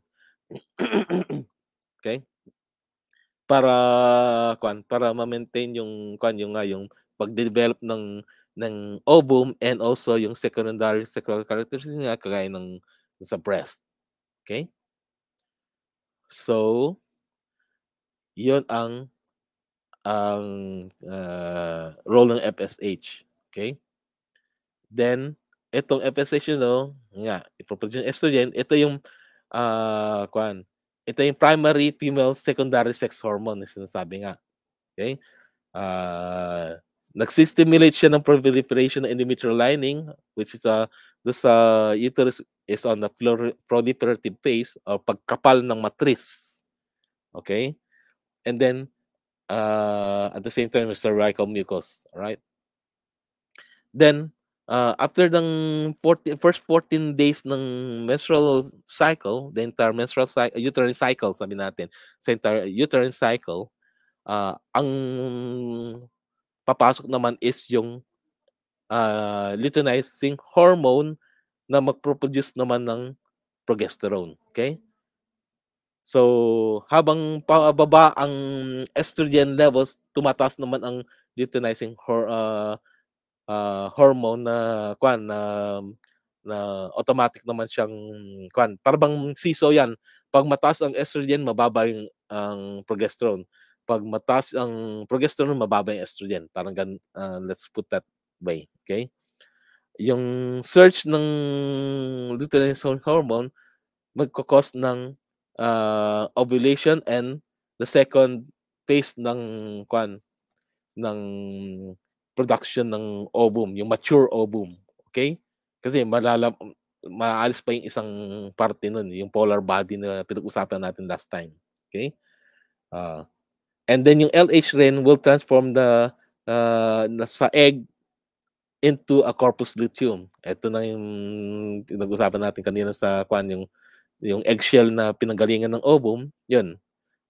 okay? para kwan para ma-maintain yung kwan yung nga yung pag-develop ng ng ovum and also yung secondary sexual characteristics niya kagaya ng sa breast. Okay? So, yon ang ang uh, role ng FSH. Okay? Then, itong FSH, no, nga, i ipoproduce yung estrogen, ito yung uh, ah, kwan, ito yung primary female secondary sex hormone na sinasabi nga. Okay? Uh, ah, nagsistimulate siya ng proliferation ng endometrial lining which is uh, do uh, uterus is on the proliferative phase or pagkapal ng matris. Okay? And then uh, at the same time, cervical mucus, right? Then uh, after ng 40, first 14 days ng menstrual cycle, the entire menstrual cycle, uterine cycle, sabi natin, sa entire uterine cycle, uh, ang papasok naman is yung uh, luteinizing hormone na magproproduce naman ng progesterone. Okay? So, habang pababa ang estrogen levels, tumataas naman ang luteinizing hor- uh, uh, hormone na kwan na na automatic naman siyang kwan. Parang siso yan. Pag mataas ang estrogen, mababa yung ang progesterone. Pag mataas ang progesterone, mababa yung estrogen. Parang gan uh, let's put that way. Okay? Yung search ng luteinizing hormone magkakos ng uh, ovulation and the second phase ng kwan ng production ng ovum, yung mature ovum. Okay? Kasi malala maalis pa yung isang parte nun, eh, yung polar body na pinag-usapan natin last time. Okay? Uh, and then yung LH rin will transform the uh, sa egg into a corpus luteum. Ito na yung pinag-usapan natin kanina sa kwan, yung, yung eggshell na pinanggalingan ng ovum, yun,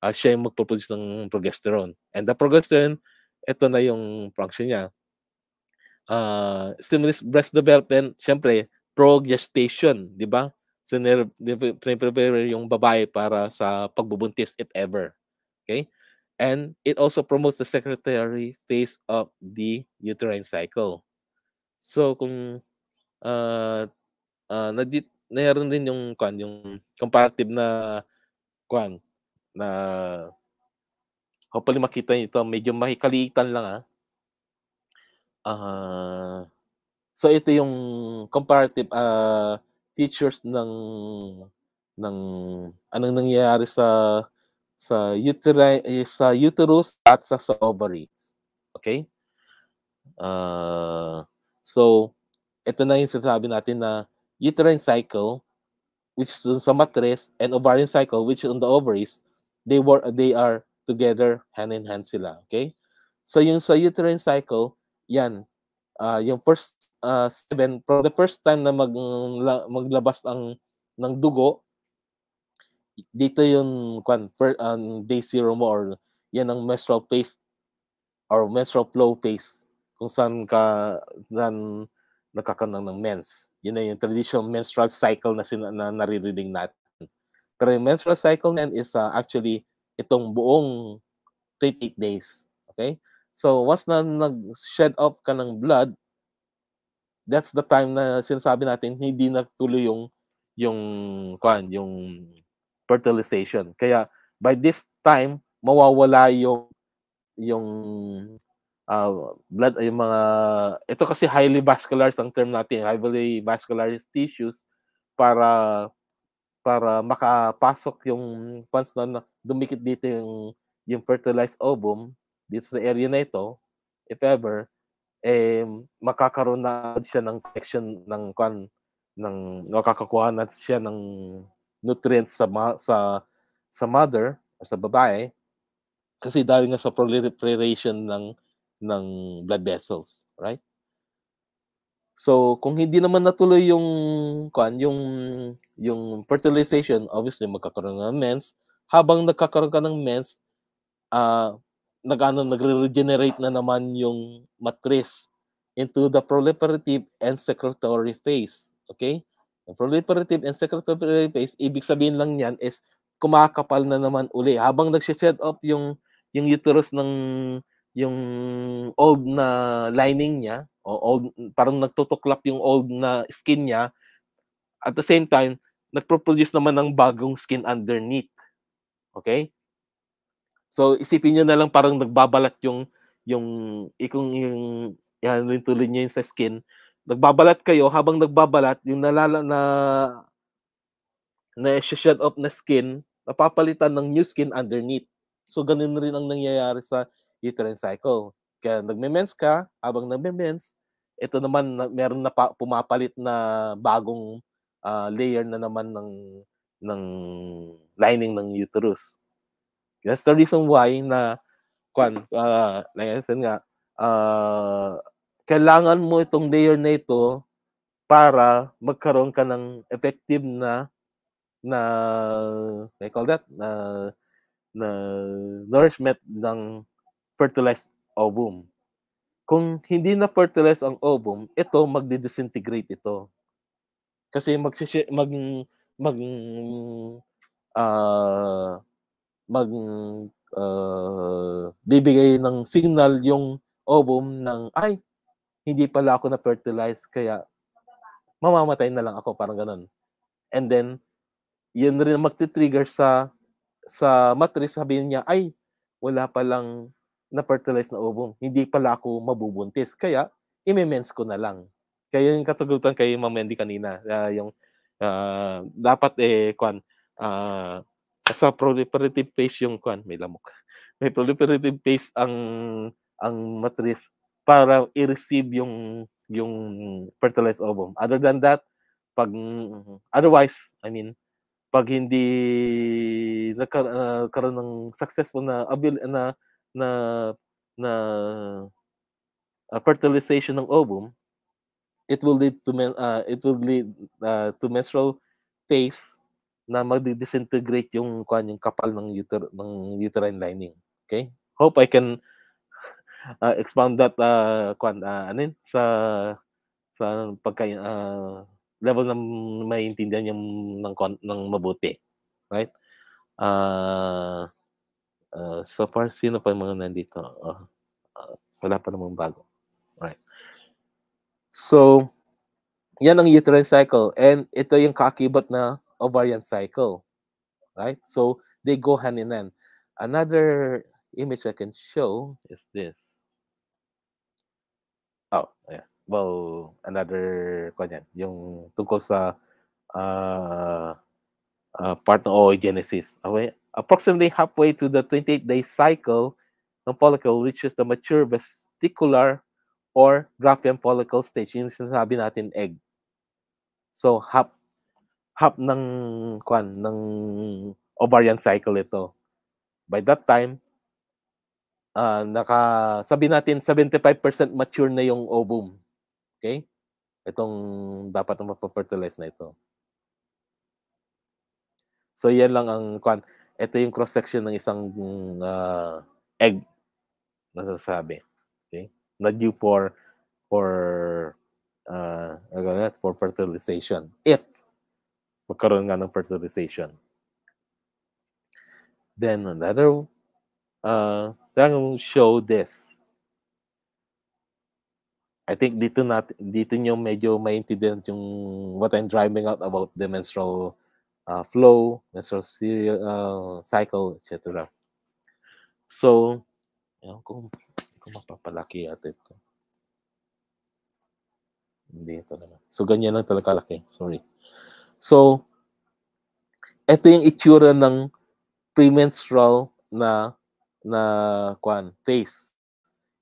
uh, siya yung magproduce ng progesterone. And the progesterone, ito na yung function niya uh, ah, stimulus breast development, syempre, progestation, di ba? So, prepare yung babae para sa pagbubuntis, if ever. Okay? And it also promotes the secretary phase of the uterine cycle. So, kung uh, ah, uh, ah, nadit, mayroon din yung, kwan, yung comparative na, kwan, na hopefully makita nyo ito, medyo makikaliitan lang ah Ah, so ito yung comparative uh, ah, teachers ng ng anong nangyayari sa sa uteri eh, sa uterus at sa, sa ovaries. Okay? Uh, so ito na yung sinasabi natin na uterine cycle which is sa matres and ovarian cycle which is on the ovaries they were they are together hand in hand sila okay so yung sa uterine cycle yan. Uh, yung first uh, seven, from the first time na mag, maglabas ang ng dugo, dito yung kwan, per, um, day zero mo or yan ang menstrual phase or menstrual flow phase kung saan ka saan nagkakaroon ng mens. Yun na yung traditional menstrual cycle na, sin- na naririnig natin. Pero yung menstrual cycle na is uh, actually itong buong 28 days. Okay? So, once na nag-shed off ka ng blood, that's the time na sinasabi natin hindi nagtuloy yung yung kwan, yung fertilization. Kaya by this time mawawala yung yung uh, blood yung mga ito kasi highly vascular ang term natin, highly vascular tissues para para makapasok yung once na dumikit dito yung yung fertilized ovum dito sa area na ito, if ever, eh, makakaroon na siya ng connection ng kan ng makakakuha na siya ng nutrients sa ma, sa sa mother o sa babae kasi dahil nga sa proliferation ng ng blood vessels, right? So, kung hindi naman natuloy yung kan yung yung fertilization, obviously magkakaroon ng mens. Habang nagkakaroon ka ng mens, uh, nagano nagre-regenerate na naman yung matrix into the proliferative and secretory phase. Okay? The proliferative and secretory phase, ibig sabihin lang niyan is kumakapal na naman uli. Habang nag-shed off yung, yung uterus ng yung old na lining niya, o old, parang nagtutuklap yung old na skin niya, at the same time, nagpo-produce naman ng bagong skin underneath. Okay? So isipin niyo na lang parang nagbabalat yung yung ikong yung yan yung tuloy niya yung sa skin. Nagbabalat kayo habang nagbabalat yung nalala na na shed off na skin napapalitan ng new skin underneath. So ganun rin ang nangyayari sa uterine cycle. Kaya nagme-mens ka, habang nagme-mens, ito naman na, meron na pa, pumapalit na bagong uh, layer na naman ng ng lining ng uterus. That's the reason why na kwan uh, like I said nga uh, kailangan mo itong layer na ito para magkaroon ka ng effective na na they call that na na nourishment ng fertilized ovum. Kung hindi na fertilized ang ovum, ito magdi-disintegrate ito. Kasi mag mag mag uh, mag uh, bibigay ng signal yung ovum ng ay hindi pala ako na fertilize kaya mamamatay na lang ako parang ganun. And then yun rin magti-trigger sa sa matrix sabihin niya ay wala pa lang na fertilize na ovum. Hindi pala ako mabubuntis kaya imemens ko na lang. Kaya yung katugutan kay Ma'am Mandy kanina, uh, yung uh, dapat eh kwan uh, sa proliferative phase yung kwan, may lamok. May proliferative phase ang ang matrix para i-receive yung yung fertilized ovum. Other than that, pag otherwise, I mean, pag hindi nagkaroon ah, uh, ng successful na abil na na na uh, fertilization ng ovum, it will lead to men, uh, it will lead uh, to menstrual phase na magdi-disintegrate yung kuan yung kapal ng uter ng uterine lining. Okay? Hope I can uh, expound that uh, kuan uh, anin sa sa pagka uh, level ng maintindihan yung ng ng mabuti. Right? Uh, uh, so far sino pa yung mga nandito? Uh, uh, wala pa namang bago. Right. So, yan ang uterine cycle and ito yung kakibat na ovarian cycle, right? So they go hand in hand. Another image I can show is this. Oh, yeah. Well, another, question. yung tungkol sa uh, uh, Genesis. oogenesis. Okay? Approximately halfway to the 28-day cycle, the follicle reaches the mature vesicular or graphene follicle stage. Yung sinasabi natin egg. So, half hap ng kwan ng ovarian cycle ito. By that time, uh, naka sabi natin 75% mature na yung ovum. Okay? Itong dapat na mapafertilize na ito. So yan lang ang kwan. Ito yung cross section ng isang uh, egg na sasabi. Okay? Not due for for uh, ah, that, for fertilization. If magkaroon nga ng fertilization. Then another, uh, talagang show this. I think dito nat dito nyo medyo maintindihan yung what I'm driving out about the menstrual uh, flow, menstrual serial, uh, cycle, etc. So, yun, kung, kung mapapalaki at ito. Hindi ito naman. So, ganyan lang talaga laki. Sorry. So, ito yung itsura ng premenstrual na na kwan, phase.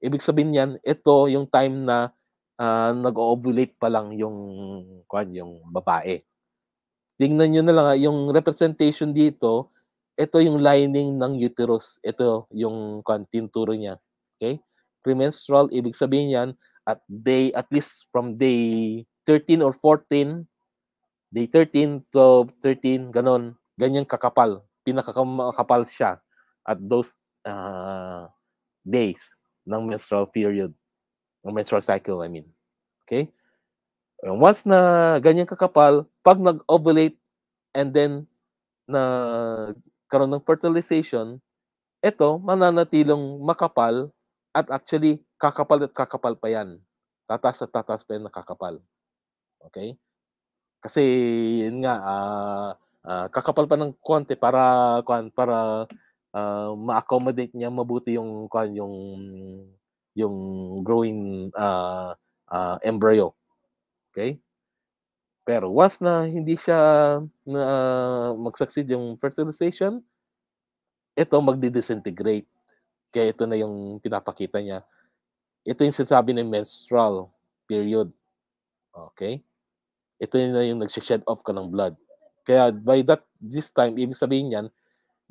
Ibig sabihin niyan, ito yung time na uh, nag-ovulate pa lang yung kwan, yung babae. Tingnan niyo na lang ah, yung representation dito, ito yung lining ng uterus, ito yung kwan, tinturo niya. Okay? Premenstrual ibig sabihin niyan at day at least from day 13 or 14 Day 13, 12, 13, ganon. ganyang kakapal. Pinakakapal siya at those uh, days ng menstrual period. Ng menstrual cycle, I mean. Okay? And once na ganyan kakapal, pag nag-ovulate and then na karon ng fertilization, ito mananatilong makapal at actually kakapal at kakapal pa yan. Tatas at tatas pa yan nakakapal. Okay? Kasi yun nga uh, uh, kakapal pa ng konti para kuan para uh, ma-accommodate niya mabuti yung kuan yung yung growing uh, uh, embryo. Okay? Pero once na hindi siya na uh, mag-succeed yung fertilization, ito magdi-disintegrate. Kaya ito na yung pinapakita niya. Ito yung sinasabi ng menstrual period. Okay? ito na yung nagsished off ka ng blood. Kaya by that this time, ibig sabihin niyan,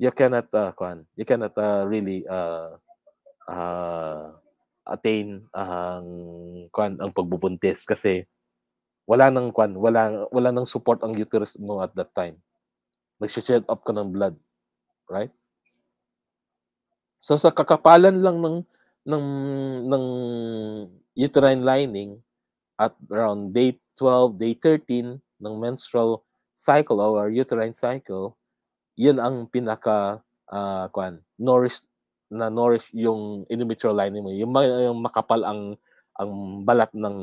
you cannot uh, kwan, you cannot uh, really uh, uh, attain ang kwan ang pagbubuntis kasi wala nang kwan, wala wala nang support ang uterus mo at that time. Nagsished off ka ng blood, right? So sa kakapalan lang ng ng ng uterine lining at around date 12, day 13 ng menstrual cycle or uterine cycle, yun ang pinaka uh, kwan, nourish na nourish yung endometrial lining mo. Yung, yung makapal ang ang balat ng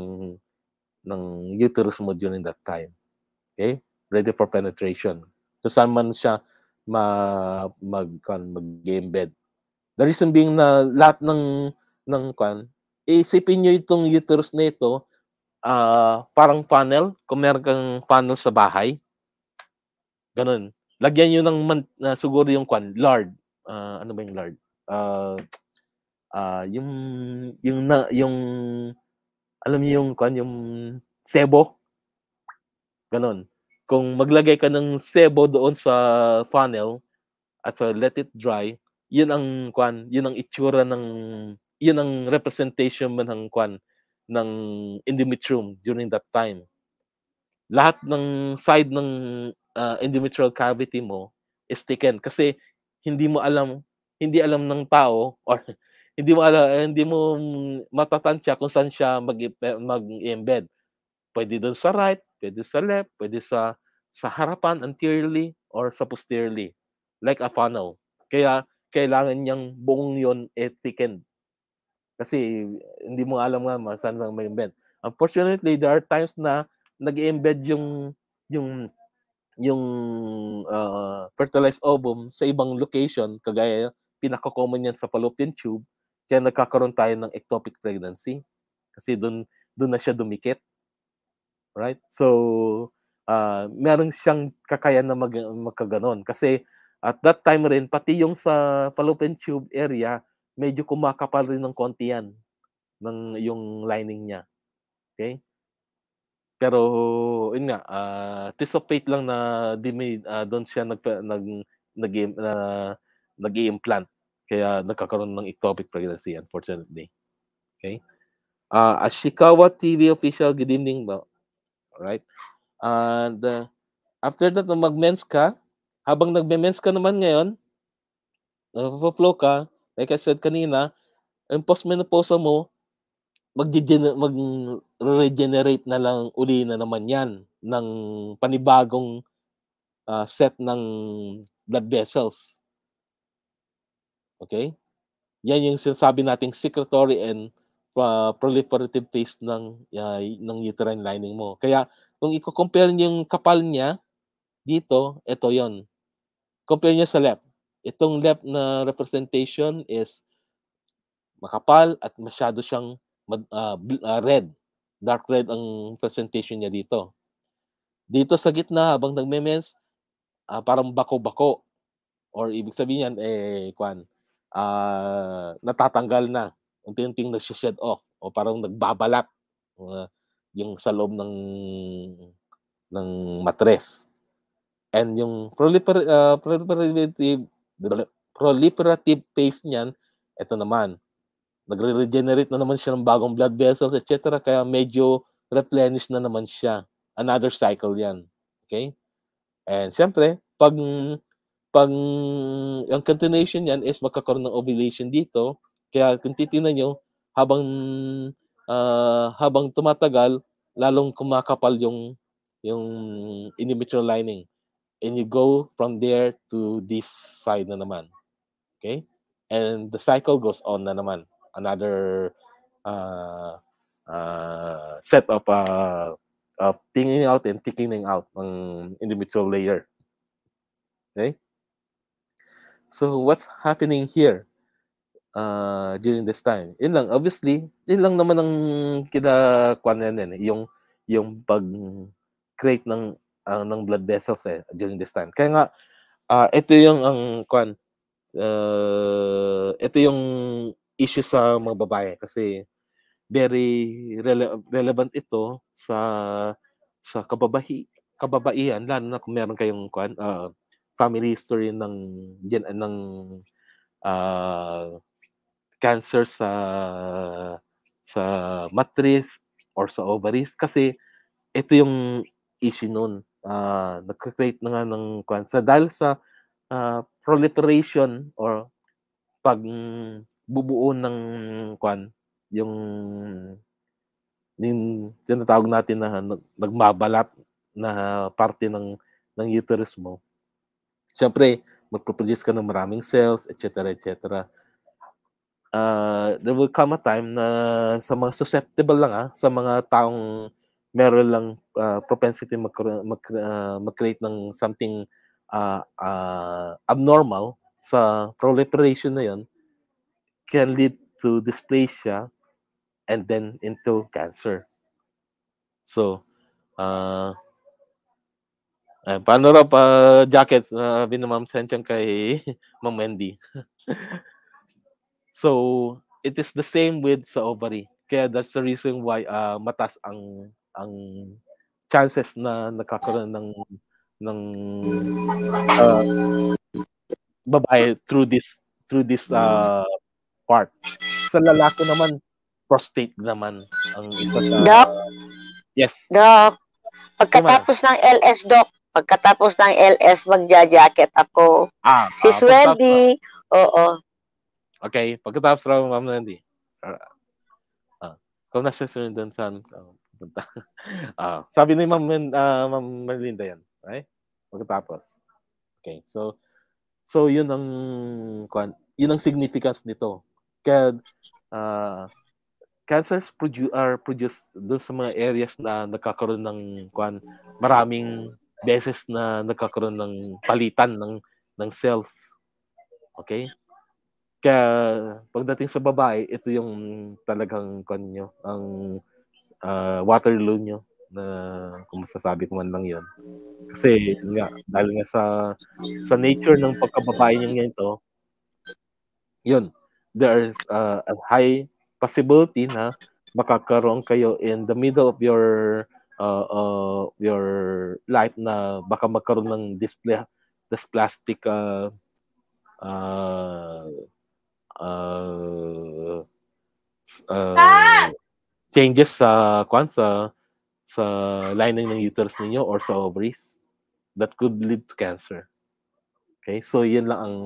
ng uterus mo during that time. Okay? Ready for penetration. So saan man siya ma mag kan mag game bed. The reason being na lahat ng ng kwan, isipin niyo itong uterus nito uh, parang funnel, kung meron kang funnel sa bahay, ganun. Lagyan nyo ng man, uh, siguro yung kwan, lard. Uh, ano ba yung lard? Uh, uh, yung, yung, na, yung, alam niyo yung kwan, yung sebo. Ganun. Kung maglagay ka ng sebo doon sa funnel at sa let it dry, yun ang kwan, yun ang itsura ng, yun ang representation man ng kwan, ng endometrium during that time. Lahat ng side ng uh, ah, endometrial cavity mo is taken kasi hindi mo alam, hindi alam ng tao or hindi mo alam, hindi mo matatantya kung saan siya mag mag-embed. Pwede doon sa right, pwede sa left, pwede sa sa harapan anteriorly or sa posteriorly like a funnel. Kaya kailangan niyang buong yon etiken eh, kasi hindi mo alam nga saan lang may embed. Unfortunately, there are times na nag-embed yung yung yung uh, fertilized ovum sa ibang location, kagaya pinaka-common yan sa fallopian tube, kaya nagkakaroon tayo ng ectopic pregnancy kasi doon doon na siya dumikit. Right? So, uh, meron siyang kakayahan na mag, magkaganon kasi at that time rin pati yung sa fallopian tube area medyo kumakapal rin ng konti yan ng yung lining niya. Okay? Pero yun nga, uh, ah, twist of fate lang na di may uh, doon siya nag nag nag uh, nag-implant kaya nagkakaroon ng ectopic pregnancy unfortunately. Okay? Uh, Ashikawa TV official, good evening ba? Right? And uh, after that, mag-mens ka, habang nagme-mens ka naman ngayon, nagpo-flow ka, like I said kanina, ang postmenopausal mo, mag-regenerate na lang uli na naman yan ng panibagong uh, set ng blood vessels. Okay? Yan yung sinasabi nating secretory and uh, proliferative phase ng uh, ng uterine lining mo. Kaya kung i-compare niyo yung kapal niya dito, ito 'yon. Compare niyo sa left. Itong left na representation is makapal at masyado siyang uh, red. Dark red ang presentation niya dito. Dito sa gitna, habang nagme-mens, uh, parang bako-bako. Or ibig sabihin yan, eh, kwan, uh, natatanggal na. Unti-unting nag-shed off. O parang nagbabalat uh, yung sa loob ng, ng matres. And yung prolifer, uh, proliferative proliferative phase niyan, ito naman, nagre-regenerate na naman siya ng bagong blood vessels, etc. Kaya medyo replenish na naman siya. Another cycle yan. Okay? And syempre, pag, pag ang continuation niyan is magkakaroon ng ovulation dito, kaya kung titignan nyo, habang uh, habang tumatagal, lalong kumakapal yung yung endometrial lining. and you go from there to this side na naman. Okay? And the cycle goes on na naman. Another uh, uh, set of, uh, of thinning out and thickening out the individual layer. Okay? So what's happening here uh, during this time? Yun lang, obviously, yun lang naman ang kinakuha na yan, eh, yung, yung pag-create ng ang uh, ng blood vessels eh during this time. Kaya nga uh, ito yung ang kwan uh, ito yung issue sa mga babae kasi very rele- relevant ito sa sa kababahi kababaihan lalo na kung meron kayong kwan uh, family history ng gen ng uh, cancer sa sa matrix or sa ovaries kasi ito yung issue noon uh, nagka-create na nga ng kwan. So, dahil sa uh, proliferation or pagbubuo ng kwan, yung nin tinatawag natin na nagmabalat na parte ng ng uterus mo. Siyempre, magpo-produce ka ng maraming cells, etc., etc. Uh, there will come a time na sa mga susceptible lang ah, sa mga taong meron lang uh, propensity mag, mag, uh, ah, mag-create ng something uh, uh, abnormal sa proliferation na yon can lead to dysplasia and then into cancer. So, uh, eh, paano raw pa uh, jackets na uh, binamam sentyan kay Ma'am Wendy? so, it is the same with sa ovary. Kaya that's the reason why uh, matas ang ang chances na nagkakaroon ng ng uh, babae through this through this uh, part. Sa lalaki naman prostate naman ang isa na Doc? Yes. Doc, pagkatapos Dima. ng LS Doc, pagkatapos ng LS magja-jacket ako. Ah, ah si ah, Swendy. Oo. Okay, pagkatapos raw ma'am Wendy. Uh, ah, kung nasa sunod sa um, Punta. uh, sabi ni Ma'am, uh, Ma'am Melinda yan. Right? Pagkatapos. Okay. So, so yun ang, yun ang significance nito. Kaya, uh, cancers produce are produced doon sa mga areas na nagkakaroon ng kuan maraming beses na nagkakaroon ng palitan ng ng cells. Okay? Kaya pagdating sa babae, ito yung talagang kwan ang uh, Waterloo nyo na kung masasabi ko man lang yon kasi yun nga dahil nga sa sa nature ng pagkababae niyo ngayon to yun there is uh, a high possibility na makakaroon kayo in the middle of your uh, uh, your life na baka magkaroon ng display plastic uh, uh, uh, uh, changes sa kwan sa sa lining ng uterus niyo or sa ovaries that could lead to cancer. Okay? So yun lang ang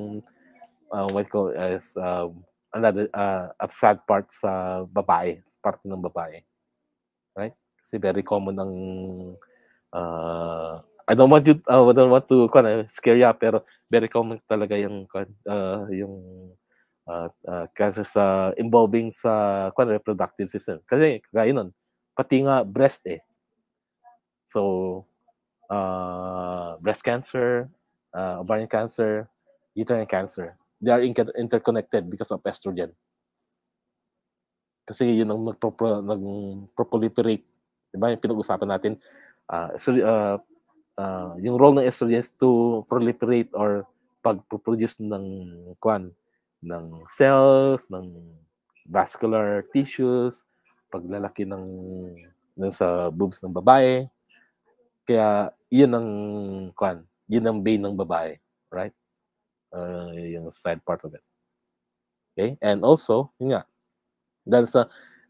uh, what call as um, another uh, a sad part sa babae, parte ng babae. Right? Kasi very common ang uh, I don't want you uh, I don't want to kan, scare ya ah, pero very common talaga yung uh, yung uh, uh, sa involving sa kung reproductive system. Kasi kagaya nun, pati nga breast eh. So, uh, breast cancer, uh, ovarian cancer, uterine cancer, they are inter- interconnected because of estrogen. Kasi yun ang nagpro- nag-proliferate. Diba? Yung pinag-usapan natin, uh, so, uh, uh, yung role ng estrogen is to proliferate or pag-produce ng kwan, ng cells, ng vascular tissues, paglalaki ng, ng sa boobs ng babae. Kaya yun ang kwan, yun ang bane ng babae, right? Uh, yung side part of it. Okay? And also, yun nga, dahil sa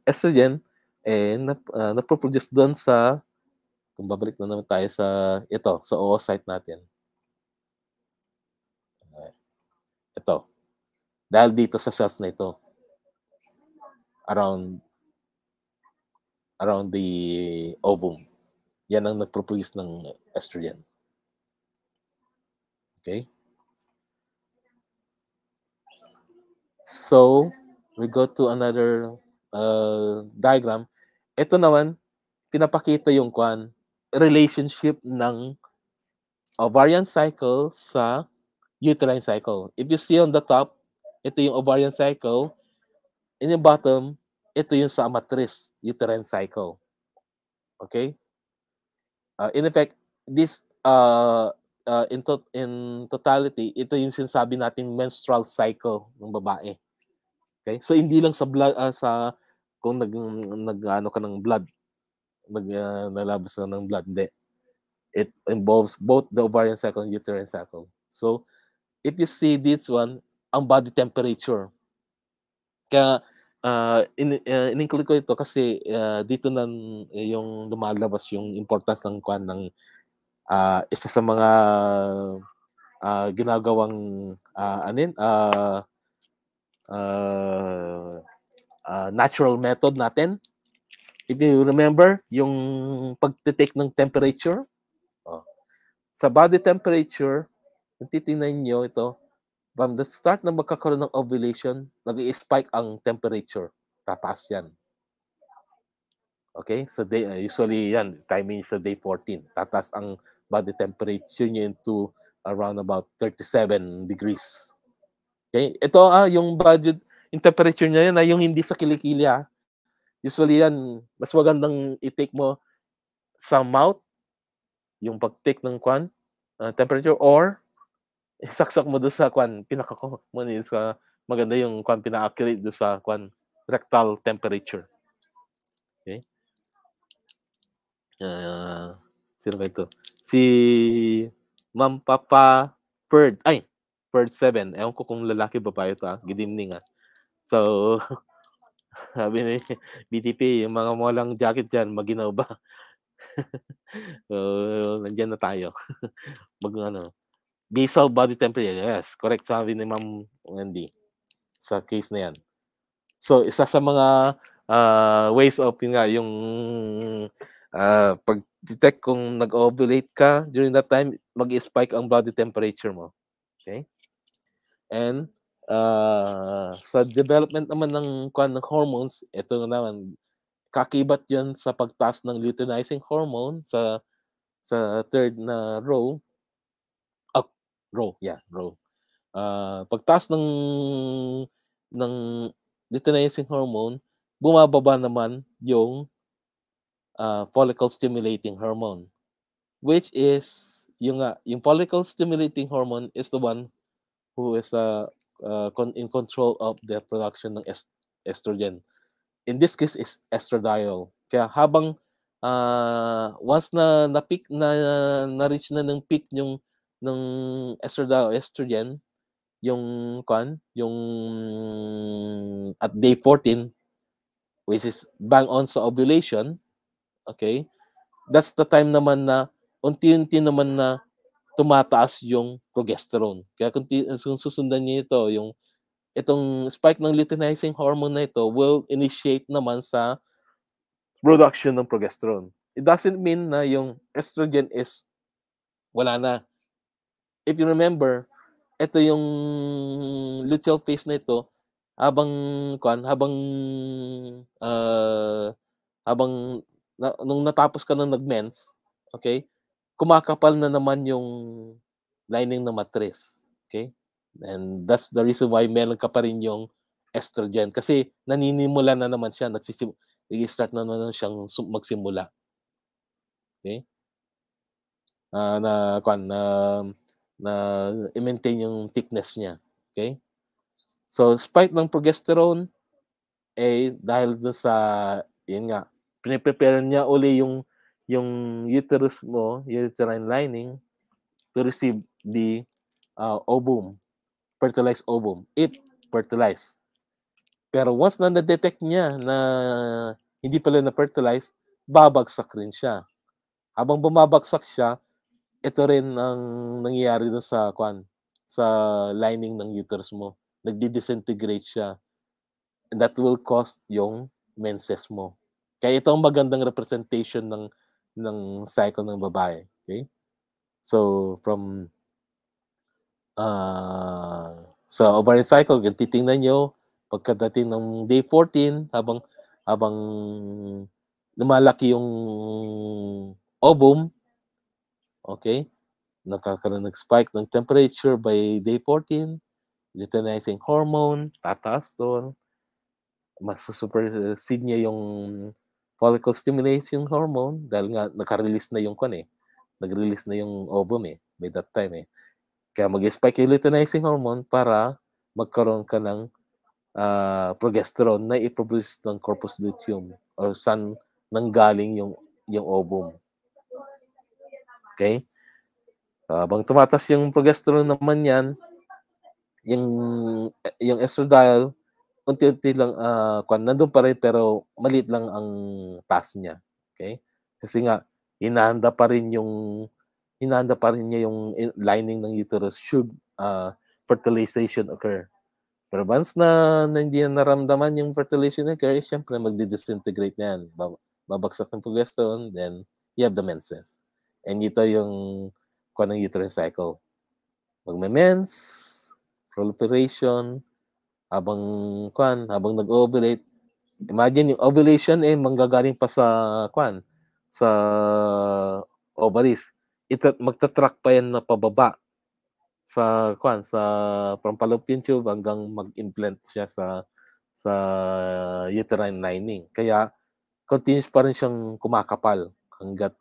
estrogen, eh, nap, uh, ah, napoproduce doon sa, kung babalik na naman tayo sa, ito, sa oocyte natin. Ito. Dahil dito sa cells na ito, around around the ovum, yan ang nagproduce ng estrogen. Okay? So, we go to another uh, diagram. Ito naman, pinapakita yung kwan, relationship ng ovarian cycle sa uterine cycle. If you see on the top, ito yung ovarian cycle. In yung bottom, ito yung sa matrix, uterine cycle. Okay? Uh, in effect, this uh, uh, in, to- in totality, ito yung sinasabi natin menstrual cycle ng babae. Okay? So hindi lang sa blood uh, ah, sa kung nag nag ano ka ng blood, nag uh, nalabas na ng blood, hindi. It involves both the ovarian cycle and uterine cycle. So if you see this one, ang body temperature. Kaya uh, in, uh, ko ito kasi uh, dito nang yung lumalabas yung importance ng kwan ng uh, isa sa mga uh, ginagawang uh, anin uh, uh, uh, natural method natin. If you remember, yung pagte-take ng temperature. Oh. Sa body temperature, titingnan nyo ito, from the start na magkakaroon ng ovulation, nag spike ang temperature. Tataas yan. Okay? So day, uh, usually yan, timing sa day 14. Tataas ang body temperature niya into around about 37 degrees. Okay? Ito ah, yung budget, yung temperature niya yan, ah, yung hindi sa kilikili ah. Usually yan, mas magandang i-take mo sa mouth, yung pag-take ng kwan, uh, temperature, or isaksak mo doon sa kwan, pinaka mo sa maganda yung kwan pina-accurate doon sa kwan rectal temperature. Okay? Uh, sino ba ito? Si Ma'am Papa Bird. Ay, Bird 7. Ewan ko kung lalaki ba pa ito. Ah. Good evening. Ah. So, sabi ni BTP, yung mga molang jacket dyan, maginaw ba? so, nandyan na tayo. Mag, ano, basal body temperature. Yes, correct sabi ni Ma'am Wendy sa case na yan. So, isa sa mga uh, ways of yun nga, yung uh, pag-detect kung nag-ovulate ka during that time, mag-spike ang body temperature mo. Okay? And uh, sa development naman ng, kwan, ng hormones, ito naman, kakibat yan sa pagtaas ng luteinizing hormone sa sa third na row row, yeah, row. Uh, pagtaas ng ng luteinizing hormone, bumababa naman yung uh, follicle stimulating hormone, which is yung uh, yung follicle stimulating hormone is the one who is uh, uh, in control of the production ng est- estrogen. In this case is estradiol. Kaya habang uh, once na na peak na na reach na ng peak yung ng estrogen, estrogen, yung kwan, yung at day 14 which is bang on sa ovulation, okay? That's the time naman na unti-unti naman na tumataas yung progesterone. Kaya kung, kung susundan niyo ito, yung itong spike ng luteinizing hormone na ito will initiate naman sa production ng progesterone. It doesn't mean na yung estrogen is wala na if you remember, ito yung luteal phase na ito habang kuan habang uh, habang na, nung natapos ka nang nagmens, okay? Kumakapal na naman yung lining ng matris. Okay? And that's the reason why meron ka pa rin yung estrogen kasi naninimula na naman siya, nagsisim nag-start na naman siyang magsimula. Okay? Uh, na kuan uh, na i-maintain yung thickness niya. Okay? So, spike ng progesterone, eh, dahil dun sa, yun nga, piniprepare niya uli yung, yung uterus mo, uterine lining, to receive the uh, ovum, fertilized ovum. It fertilized. Pero once na na-detect niya na hindi pala na fertilized babagsak rin siya. Habang bumabagsak siya, ito rin ang nangyayari dun sa kwan sa lining ng uterus mo. Nagdi-disintegrate siya. And that will cause yung menses mo. Kaya ito ang magandang representation ng ng cycle ng babae. Okay? So, from uh, sa ovarian cycle, kung titingnan nyo, pagkadating ng day 14, habang habang lumalaki yung ovum, okay? Nakakaroon ng spike ng temperature by day 14, luteinizing hormone, tataas doon, masusupercede eh, niya yung follicle stimulation hormone dahil nga nakarelease na yung kon eh. Nag-release na yung ovum eh by that time eh. Kaya mag-spike yung luteinizing hormone para magkaroon ka ng uh, progesterone na iproduce ng corpus luteum or saan nanggaling yung yung ovum. Okay? Habang ah, tumatas yung progesterone naman yan, yung, eh, yung estradiol, unti-unti lang, uh, kwan, nandun pa rin pero maliit lang ang task niya. Okay? Kasi nga, hinahanda pa rin yung hinahanda pa rin niya yung lining ng uterus should uh, fertilization occur. Pero once na, na hindi na naramdaman yung fertilization occur, eh, syempre magdi-disintegrate na yan. Babagsak ng progesterone, then you have the menses. And ito yung kung ng uterine cycle. Magme-mens, proliferation, habang kwan, habang nag-ovulate. Imagine yung ovulation eh manggagaling pa sa kwan, sa ovaries. Ito magta-track pa yan na pababa sa kwan sa from fallopian tube hanggang mag-implant siya sa sa uterine lining. Kaya continuous pa rin siyang kumakapal hanggat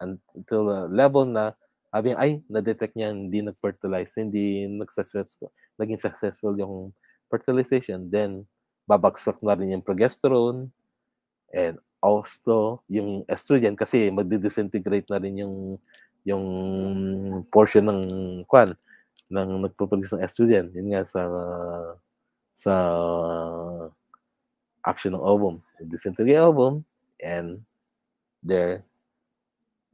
until na level na sabi ay, na-detect niya hindi nag-fertilize, hindi nag-successful, naging successful yung fertilization, then babagsak na rin yung progesterone and also yung estrogen kasi magdi-disintegrate na rin yung yung portion ng kwan ng nagpo-produce ng estrogen yun nga sa sa action ng ovum disintegrate ovum and there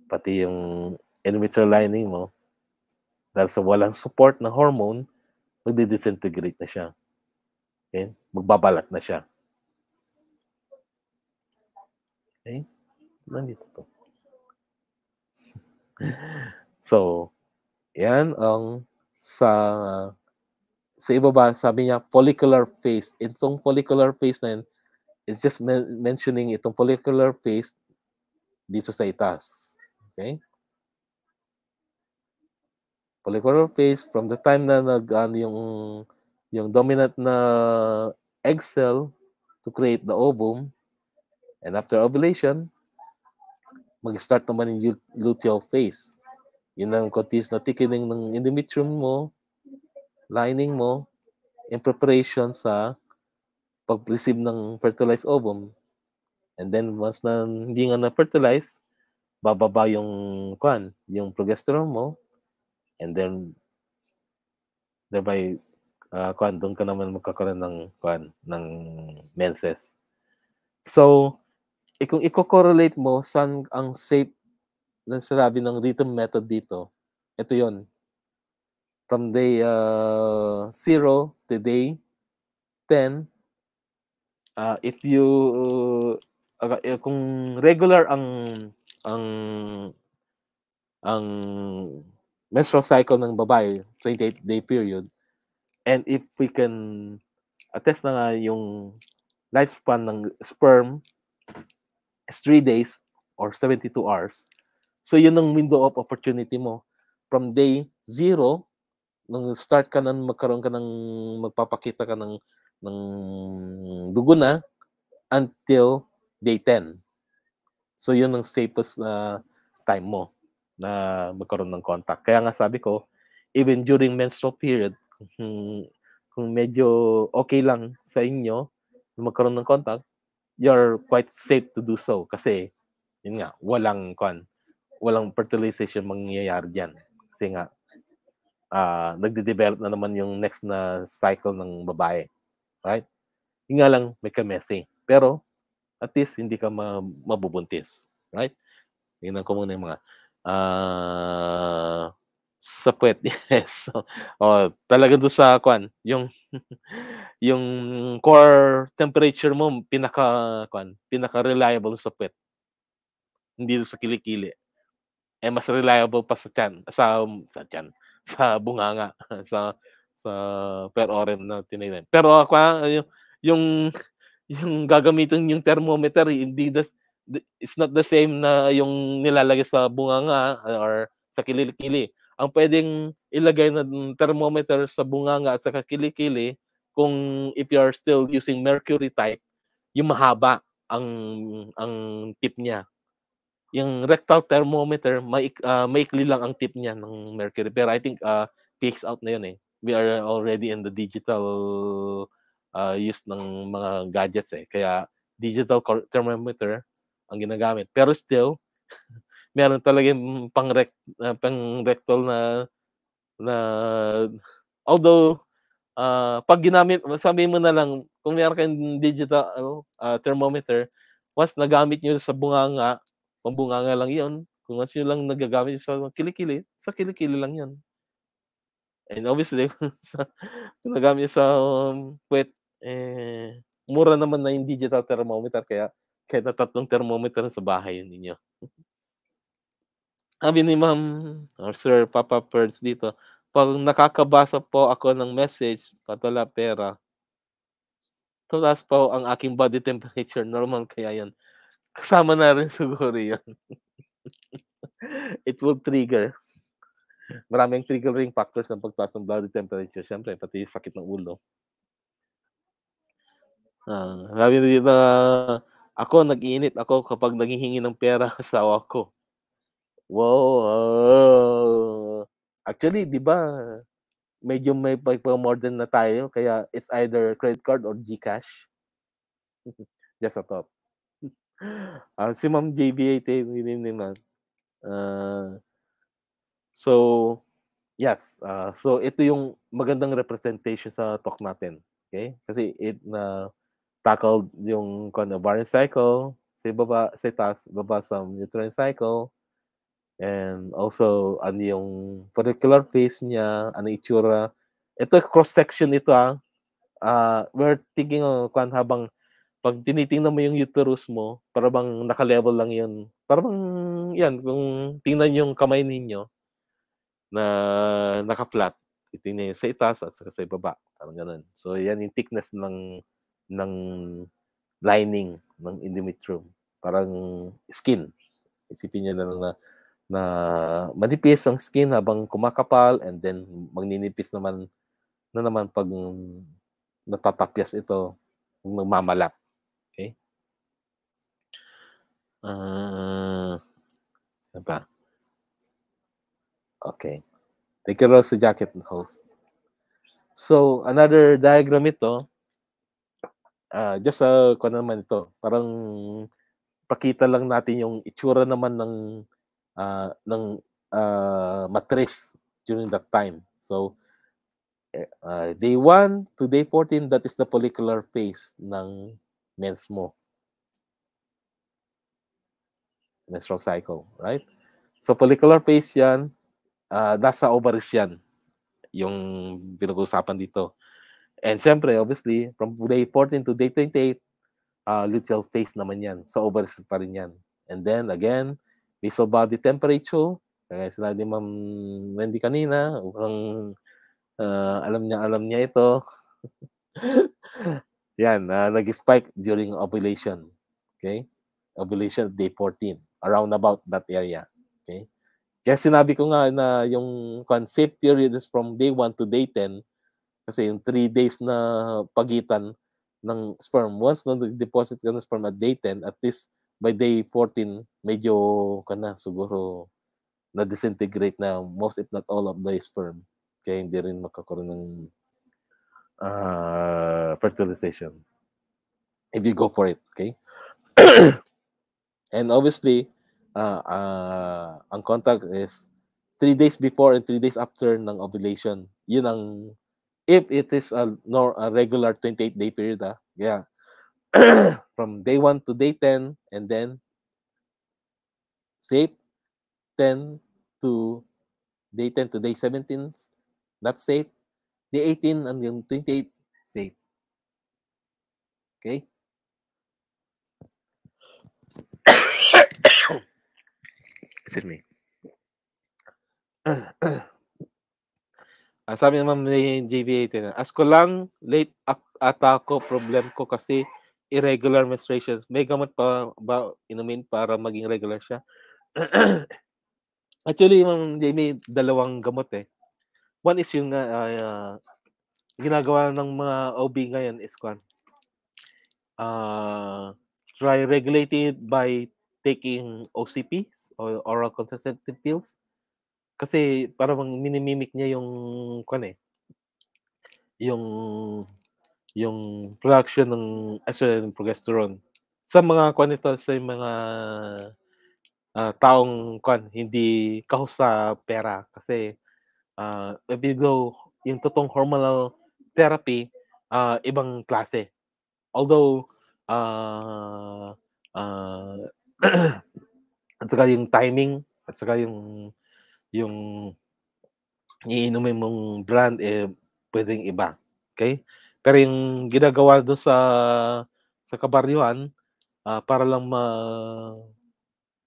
pati yung endometrial lining mo, dahil sa walang support ng hormone, magdi-disintegrate na siya. Okay? Magbabalat na siya. Okay? Nandito to. so, yan ang sa sa ibaba, sabi niya, follicular phase. Itong follicular phase na yun, it's just men- mentioning itong follicular phase dito sa itas. Okay? Follicular phase, from the time na nag, ano yung, yung dominant na egg cell to create the ovum, and after ovulation, mag-start naman yung luteal phase. Yun ang continuous na thickening ng endometrium mo, lining mo, in preparation sa pag-receive ng fertilized ovum. And then once na hindi nga na-fertilize, bababa yung kwan, yung progesterone mo and then thereby uh, kwan, doon ka naman magkakaroon ng kwan, ng menses. So, eh, kung i-correlate mo saan ang safe ng sinabi ng rhythm method dito, ito yon From day uh, ah, 0 to day 10, uh, ah, if you, uh, kung regular ang ang ang menstrual cycle ng babae, 28 day period. And if we can attest na nga yung lifespan ng sperm is 3 days or 72 hours. So yun ang window of opportunity mo from day 0 nung start ka nang magkaroon ka ng magpapakita ka ng ng dugo na until day 10. So yun ang safest na time mo na magkaroon ng contact. Kaya nga sabi ko, even during menstrual period, hmm, kung, medyo okay lang sa inyo magkaroon ng contact, you're quite safe to do so kasi yun nga, walang kon, walang fertilization mangyayari diyan. Kasi nga uh, nagde-develop na naman yung next na cycle ng babae. Right? Yun nga lang, may kamesi. Pero, at least hindi ka ma- mabubuntis. Right? Tingnan ko muna yung mga uh, sa Yes. so, oh, talaga doon sa kwan, yung yung core temperature mo pinaka kwan, pinaka reliable sa puwet. Hindi doon sa kilikili. Eh mas reliable pa sa tiyan, sa sa tiyan, sa bunganga, sa sa per oren na tinayin. Pero ako yung yung yung gagamitin yung thermometer, eh, hindi the, the, it's not the same na yung nilalagay sa bunganga or sa kilikili. Ang pwedeng ilagay na thermometer sa bunganga at sa kilikili kung if you are still using mercury type, yung mahaba ang ang tip niya. Yung rectal thermometer, may uh, ah, maikli lang ang tip niya ng mercury. Pero I think uh, peaks out na yun eh. We are already in the digital uh, use ng mga gadgets eh. Kaya digital thermometer ang ginagamit. Pero still, meron talaga yung pang, rect, uh, ah, pang rectal na na although uh, pag ginamit sabi mo na lang kung meron kayong digital uh, thermometer once nagamit niyo sa bunganga pambunganga lang 'yon kung once niyo lang nagagamit sa kilikili sa kilikili lang 'yon and obviously sa nagamit sa um, puwet eh, mura naman na yung digital thermometer, kaya kaya na tatlong thermometer sa bahay ninyo. Sabi ni Ma'am or oh, Sir Papa Perds dito, pag nakakabasa po ako ng message, patala pera, tulas po ang aking body temperature, normal kaya yan. Kasama na rin siguro yan. It will trigger. Maraming triggering factors ng pagtaas ng body temperature. Siyempre, pati sakit ng ulo. Uh, sabi na dito, uh, ako, nag-iinit ako kapag naghihingi ng pera sa awa ko. Wow! Uh, actually, di ba, medyo may pagpamodern na tayo, kaya it's either credit card or Gcash. Just a thought. uh, si Ma'am JBA, tinim naman. Uh, so, yes. Uh, so, ito yung magandang representation sa talk natin. Okay? Kasi it na uh, tackled yung kuno Barnes cycle, sa baba sa taas baba sa nutrient cycle and also ano yung particular phase niya, ano itsura. Ito cross section ito ah. Uh, we're thinking uh, kung habang pag tinitingnan mo yung uterus mo, para bang naka-level lang yun. Para bang yan, kung tingnan yung kamay ninyo na naka-flat, itingnan yung sa itaas at sa ibaba. Parang ganun. So, yan yung thickness ng ng lining ng endometrium. Parang skin. Isipin niya na, na na manipis ang skin habang kumakapal and then magninipis naman na naman pag natatapyas ito nagmamalap. Okay? Uh, ano ba? Okay. Take care Rose, jacket host. So, another diagram ito uh, just sa uh, ko naman ito, parang pakita lang natin yung itsura naman ng uh, ng uh, ah, matres during that time. So uh, day 1 to day 14 that is the follicular phase ng mens mo. Menstrual cycle, right? So follicular phase 'yan, uh, nasa ovaries 'yan yung pinag-uusapan dito. And syempre, obviously, from day 14 to day 28, uh, ah, luteal phase naman yan. So, oversleep pa rin yan. And then, again, basal body temperature. Kaya sinabi ni Ma'am Wendy kanina, mukhang uh, alam niya, alam niya ito. yan, uh, nag-spike during ovulation. Okay? Ovulation day 14, around about that area. Okay? Kaya sinabi ko nga na yung concept period is from day 1 to day 10, kasi yung 3 days na pagitan ng sperm, once na deposit ka ng sperm at day 10, at least by day 14, medyo ka na siguro na-disintegrate na most if not all of the sperm. Kaya hindi rin makakaroon ng uh, fertilization. If you go for it, okay? and obviously, uh, uh, ang contact is 3 days before and 3 days after ng ovulation. Yun ang if it is a, nor, a regular 28 day period ah, yeah from day 1 to day 10 and then safe 10 to day 10 to day 17 not safe day 18 then 28 safe okay excuse me Ah, sabi naman ni JV18, ask ko lang, late atako, problem ko kasi irregular menstruations. May gamot pa ba inumin para maging regular siya? Actually, ma'am, may dalawang gamot eh. One is yung uh, uh, ginagawa ng mga OB ngayon is kwan. Uh, try regulated by taking OCPs or oral contraceptive pills kasi parang bang niya yung kwan eh, yung yung production ng estrogen and progesterone. Sa mga kwan ito sa mga, ah, taong kwan hindi kahus sa pera kasi, ah, if you go yung totoong hormonal therapy, ah, ibang klase. Although, uh, uh, at saka yung timing at saka yung yung iinumin mong brand eh pwedeng iba. Okay? Pero yung ginagawa do sa sa kabaryuhan uh, para lang ma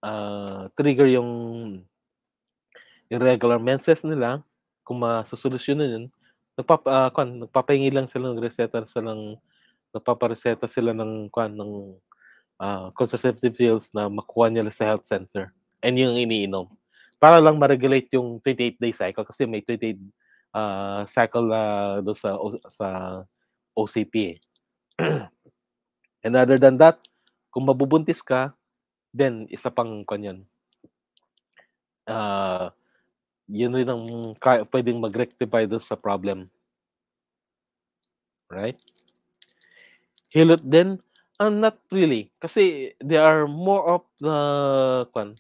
uh, trigger yung irregular menses nila kung masosolusyunan yun nagpap uh, kwan, nagpapahingi lang sila ng reseta sa ng nagpapareseta sila ng kwan ng uh, contraceptive pills na makuha nila sa health center and yung iniinom para lang ma-regulate yung 28-day cycle kasi may 28 uh, ah, cycle na uh, do sa sa OCP. Eh. And other than that, kung mabubuntis ka, then isa pang kanyan. Uh, ah, yun rin ang pwedeng mag-rectify doon sa problem. Right? Hilot din? Uh, not really. Kasi there are more of the, kwan,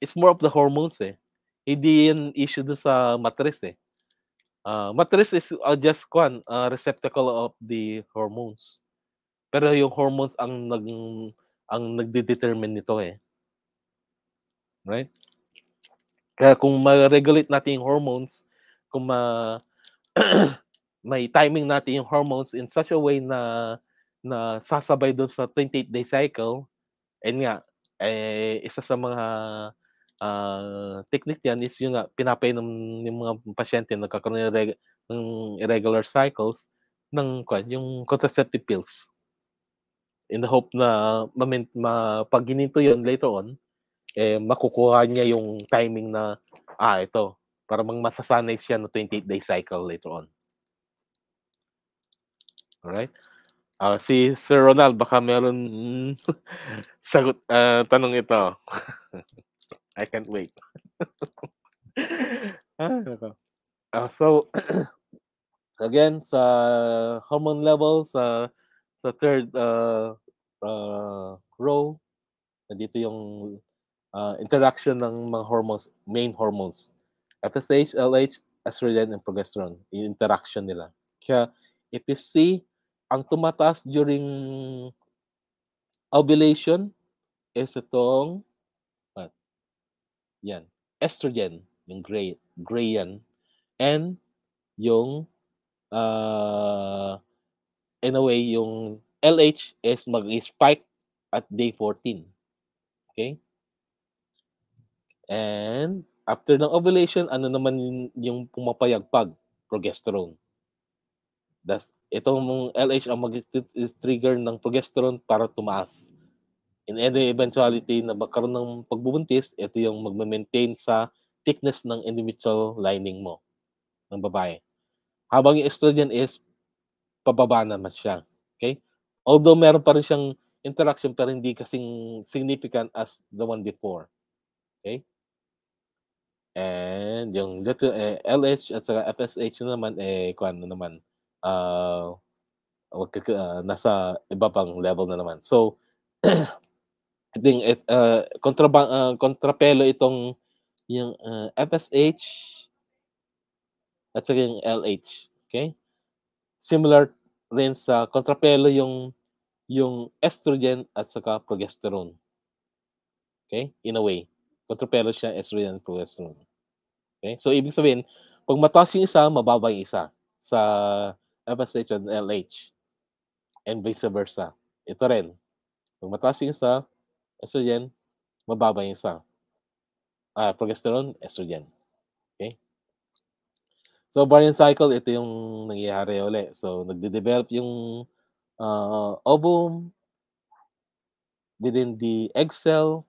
it's more of the hormones eh hindi yan issue sa matris eh. Uh, ah, matris is uh, just kwan, uh, receptacle of the hormones. Pero yung hormones ang nag ang nagde-determine nito eh. Right? Kaya kung ma-regulate natin yung hormones, kung ma may timing natin yung hormones in such a way na na sasabay doon sa 28-day cycle, and nga, eh, isa sa mga uh, technique yan is yun nga, pinapainom ng mga pasyente na nagkakaroon ng, irreg- ng irregular cycles ng kwan, yung contraceptive pills. In the hope na mamin, ma, pag gininto yun later on, eh, makukuha niya yung timing na, ah, ito, para mang masasanay siya no 28-day cycle later on. all right Uh, ah, si Sir Ronald, baka meron mm, sagot, uh, tanong ito. I can't wait. uh, so, again, sa hormone levels, sa, sa third uh, uh, row, nandito yung uh, interaction ng mga hormones, main hormones. FSH, LH, estrogen, and progesterone. Yung interaction nila. Kaya, if you see, ang tumataas during ovulation is itong yan. Estrogen, yung gray, gray yan. And yung uh, in a way, yung LH is mag-spike at day 14. Okay? And after ng ovulation, ano naman yung pumapayagpag? Progesterone. Das, itong LH ang mag-trigger ng progesterone para tumaas in any eventuality na magkaroon ng pagbubuntis, ito yung magme-maintain sa thickness ng endometrial lining mo ng babae. Habang yung estrogen is pababa naman siya. Okay? Although meron pa rin siyang interaction pero hindi kasing significant as the one before. Okay? And yung letter, eh, LH at saka FSH naman, eh, kwan ano naman, uh, wag ka, uh, nasa iba pang level na naman. So, ding uh, eh, ah, kontrabang uh, ah, kontrapelo itong yung uh, ah, FSH at saka yung LH. Okay? Similar rin sa kontrapelo yung yung estrogen at saka progesterone. Okay? In a way. Kontrapelo siya estrogen and progesterone. Okay? So, ibig sabihin, pag mataas yung isa, mababa yung isa sa FSH and LH. And vice versa. Ito rin. Pag mataas yung isa, estrogen, mababa yung sa ah, progesterone, estrogen. Okay? So, ovarian cycle, ito yung nangyayari uli. So, nagde-develop yung uh, ovum within the egg cell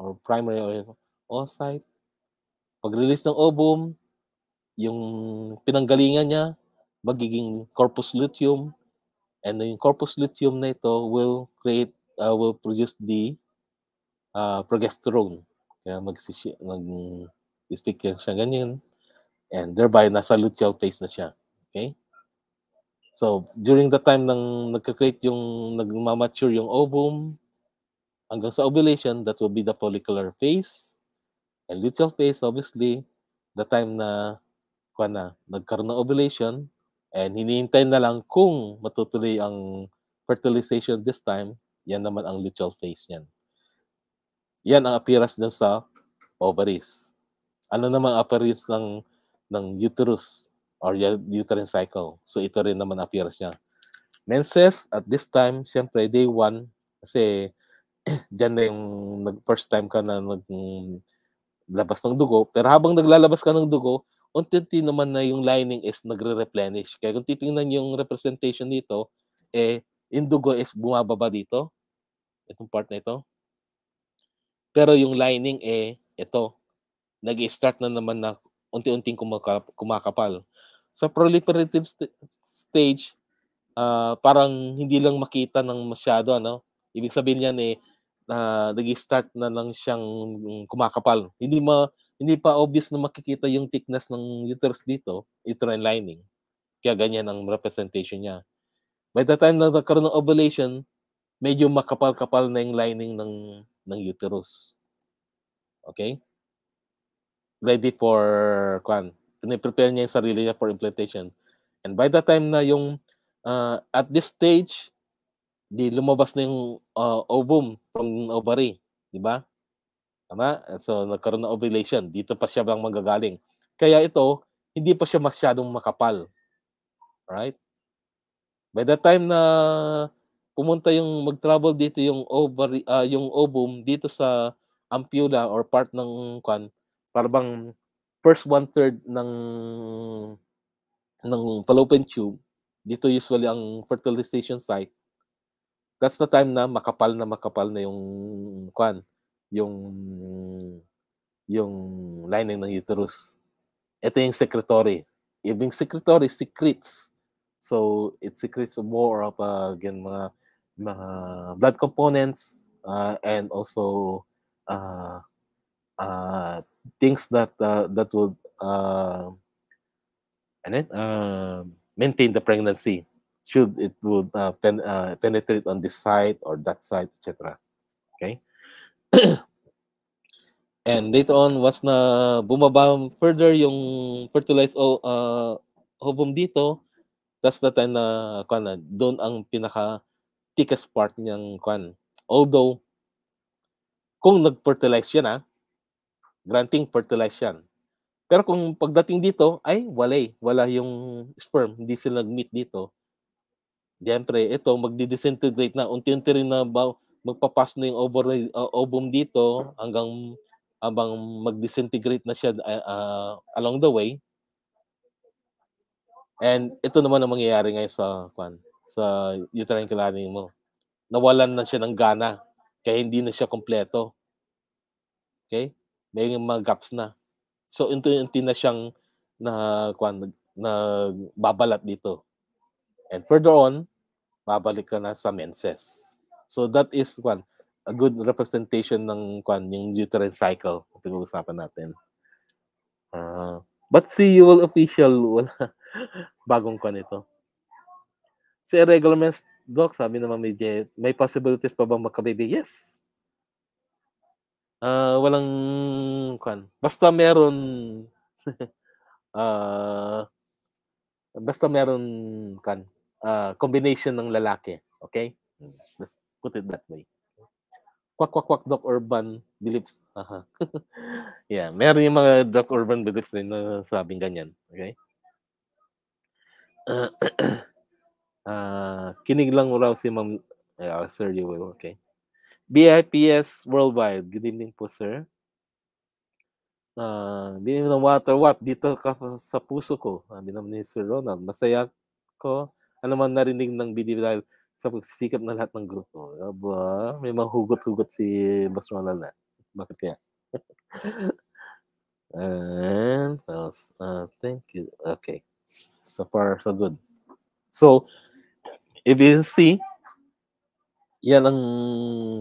or primary oocyte. Pag-release ng ovum, yung pinanggalingan niya, magiging corpus luteum. And yung corpus luteum na ito will create uh, will produce the uh, progesterone. Kaya magsisi, mag-speak siya ganyan. And thereby, nasa luteal phase na siya. Okay? So, during the time ng nagka-create yung, nag-mature yung ovum, hanggang sa ovulation, that will be the follicular phase. And luteal phase, obviously, the time na, kwa na, nagkaroon ng ovulation, and hinihintay na lang kung matutuloy ang fertilization this time, yan naman ang luteal phase niyan. Yan ang appearance din sa ovaries. Ano naman appearance ng ng uterus or uterine cycle. So ito rin naman appearance niya. Menses at this time, syempre day 1 kasi dyan na yung nag first time ka na nag labas ng dugo. Pero habang naglalabas ka ng dugo, unti-unti naman na yung lining is nagre-replenish. Kaya kung titingnan yung representation dito, eh, yung dugo is bumababa dito. Itong part na ito. Pero yung lining eh, ito. nag start na naman na unti-unting kumakapal. Sa proliferative st- stage, uh, parang hindi lang makita ng masyado. Ano? Ibig sabihin niyan eh, uh, nag-start na lang siyang kumakapal. Hindi ma hindi pa obvious na makikita yung thickness ng uterus dito, uterine lining. Kaya ganyan ang representation niya by the time na nagkaroon ng ovulation, medyo makapal-kapal na yung lining ng, ng uterus. Okay? Ready for, kwan, prepare niya yung sarili niya for implantation. And by the time na yung, uh, at this stage, di lumabas na yung uh, ovum from ovary. Di ba? Tama? So, nagkaroon ng ovulation. Dito pa siya lang manggagaling. Kaya ito, hindi pa siya masyadong makapal. Right? By the time na pumunta yung mag-travel dito yung ovary uh, yung ovum dito sa ampulla or part ng kan parang first one third ng ng fallopian tube dito usually ang fertilization site that's the time na makapal na makapal na yung kwan yung yung lining ng uterus ito yung secretory ibig secretory secretes So it secretes more of uh, again mga mga blood components uh, and also uh, uh, things that uh, that would uh, and then uh, um, maintain the pregnancy should it would uh, pen, uh, penetrate on this side or that side, etc. Okay. and later on, was na bumaba further yung fertilized oh, uh, ovum dito, that's the time na kwan doon ang pinaka thickest part niyang kwan. Although kung nag-fertilize yan ha, ah, granting fertilize yan. Pero kung pagdating dito, ay wala eh. Wala yung sperm. Hindi sila nag-meet dito. Siyempre, ito, magdi-disintegrate na. Unti-unti rin na ba, magpapas na yung ovary, uh, ovum dito hanggang abang mag-disintegrate na siya uh, uh, along the way And ito naman ang mangyayari ngayon sa kwan, sa uterine Kalani mo. Nawalan na siya ng gana kaya hindi na siya kompleto. Okay? May mga gaps na. So unti-unti na siyang na kwan nagbabalat dito. And further on, babalik ka na sa menses. So that is kwan, a good representation ng kwan, yung uterine cycle na pinag uusapan natin. Uh, but see, you will official, wala bagong kwan ito. Si Irregularments, Doc, sabi naman may, may possibilities pa bang magka Yes. Uh, walang kwan. Basta meron uh, basta meron kan uh, ah, combination ng lalaki. Okay? Let's put it that way. Quack, quack, quack, Doc Urban beliefs. Uh-huh. yeah, meron yung mga Doc Urban beliefs rin na sabing ganyan. Okay? uh, kinig lang raw si Ma'am uh, Sir Jewel. Okay. BIPS Worldwide. Good evening po, sir. Uh, di naman water what dito ka sa puso ko. Sabi naman ni Sir Ronald. Masaya ko. Ano man narinig ng BD dahil sa pagsisikap ng lahat ng grupo. Aba, may mahugot-hugot si Boss Ronald na. Bakit kaya? And, else, uh, thank you. Okay. So far, so good. So, if you see, yan ang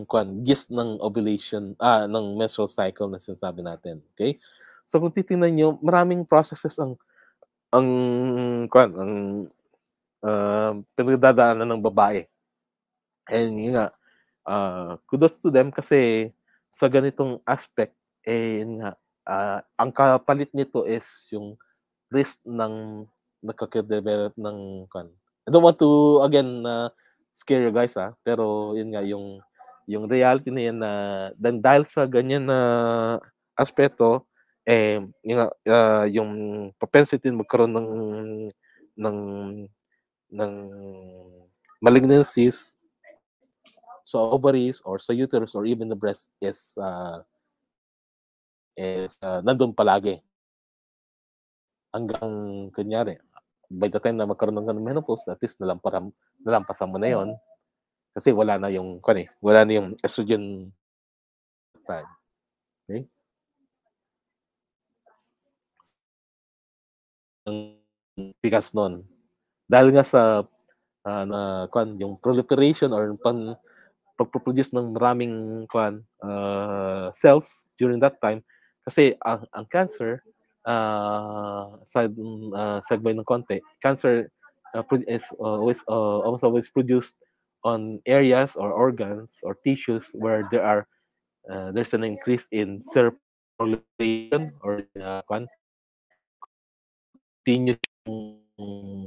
kwan, gist ng ovulation, ah, ng menstrual cycle na sinasabi natin. Okay? So, kung titingnan niyo maraming processes ang, ang, kwan, ang, uh, pinagdadaanan ng babae. And yun nga, uh, kudos to them kasi sa ganitong aspect, eh, yun nga, uh, ang kapalit nito is yung risk ng nakaka-develop ng kan. I don't want to again na uh, scare you guys ah, pero yun nga yung yung reality na yan na dan dahil sa ganyan na aspeto eh yung uh, ah, yung propensity magkaroon ng ng ng malignancies sa ovaries or sa uterus or even the breast is uh, is uh, nandun palagi hanggang kunyari by the time na magkaroon ng ganun menopause, at least nalamparam, nalampasan mo na mm. yon kasi wala na yung, kani, wala na yung estrogen time. Okay? Ang pikas nun. Dahil nga sa uh, na, kwan, yung proliferation or pan, pagproproduce ng maraming kwan, uh, cells during that time, kasi ang, ang cancer, uh, side, uh, mm, ah, segue ng konti, cancer uh, is always, uh, almost always produced on areas or organs or tissues where there are uh, there's an increase in circulation or kwan, continuous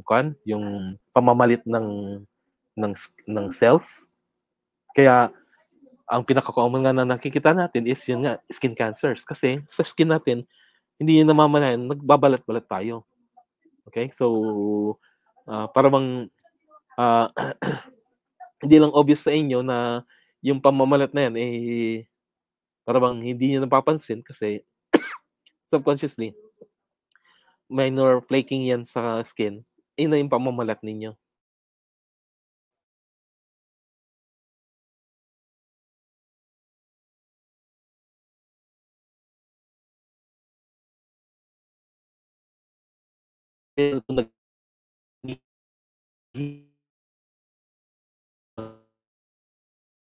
kwan, yung pamamalit ng ng ng cells. Kaya ang pinaka-common nga na nakikita natin is yun nga skin cancers kasi sa skin natin hindi yun namamalayan, nagbabalat-balat tayo. Okay? So, uh, para bang uh, hindi lang obvious sa inyo na yung pamamalat na yan, eh, para bang hindi niya napapansin kasi subconsciously, minor flaking yan sa skin, eh na yung pamamalat ninyo.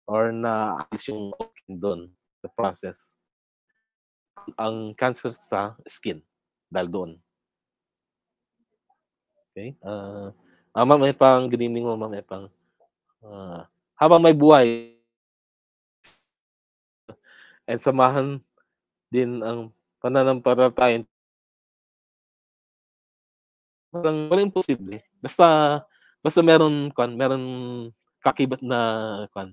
or na alis yung skin doon the process ang cancer sa skin dahil doon okay uh, ah, ma'am may pang good mo ma'am may pang uh, habang may buhay and samahan din ang pananampalataya parang wala imposible. Basta basta meron kan meron kakibat na kan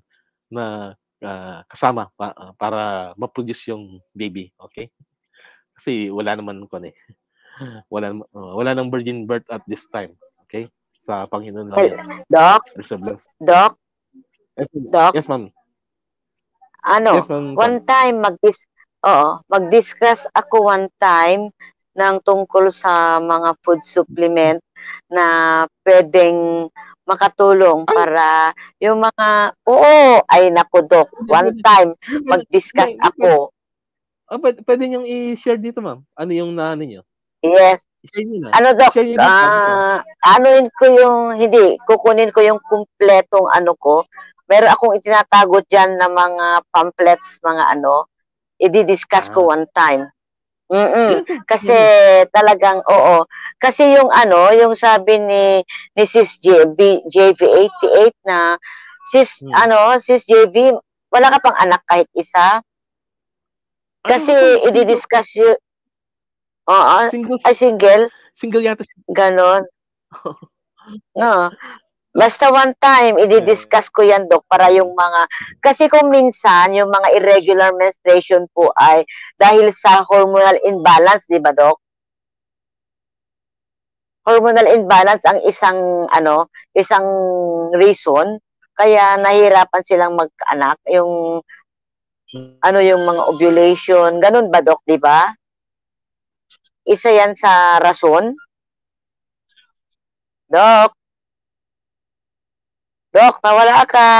na uh, kasama pa, uh, para ma-produce yung baby, okay? Kasi wala naman kan eh. Wala uh, wala nang virgin birth at this time, okay? Sa Panginoon lang. Hey, doc. Doc. Yes, doc. Yes, ma'am. Ano? Yes, ma'am. One time mag Oo, mag-discuss ako one time ng tungkol sa mga food supplement na pwedeng makatulong para yung mga, oo, ay naku, Dok, one time, mag-discuss ako. Oh, pwede, pwede niyong i-share dito, ma'am. Ano yung na, ano niyo? Yes. Ano daw? Ah, uh, anuin ko yung hindi, kukunin ko yung kumpletong ano ko. Meron akong itinatago diyan na mga pamphlets, mga ano, i-discuss ah. ko one time. Mm-mm. Kasi talagang oo. Kasi yung ano, yung sabi ni ni Sis JB, JV88 na Sis hmm. ano, Sis JV, wala ka pang anak kahit isa. Ano Kasi ano, i-discuss yun. Oo. Single. Ay, single. Single yata. Ganon. no. Basta one time, i-discuss ko yan, Dok, para yung mga, kasi kung minsan, yung mga irregular menstruation po ay dahil sa hormonal imbalance, di ba, Dok? Hormonal imbalance ang isang, ano, isang reason, kaya nahirapan silang magkaanak. yung, ano, yung mga ovulation, ganun ba, Dok, di ba? Isa yan sa rason? Dok? Dok, nawala ka.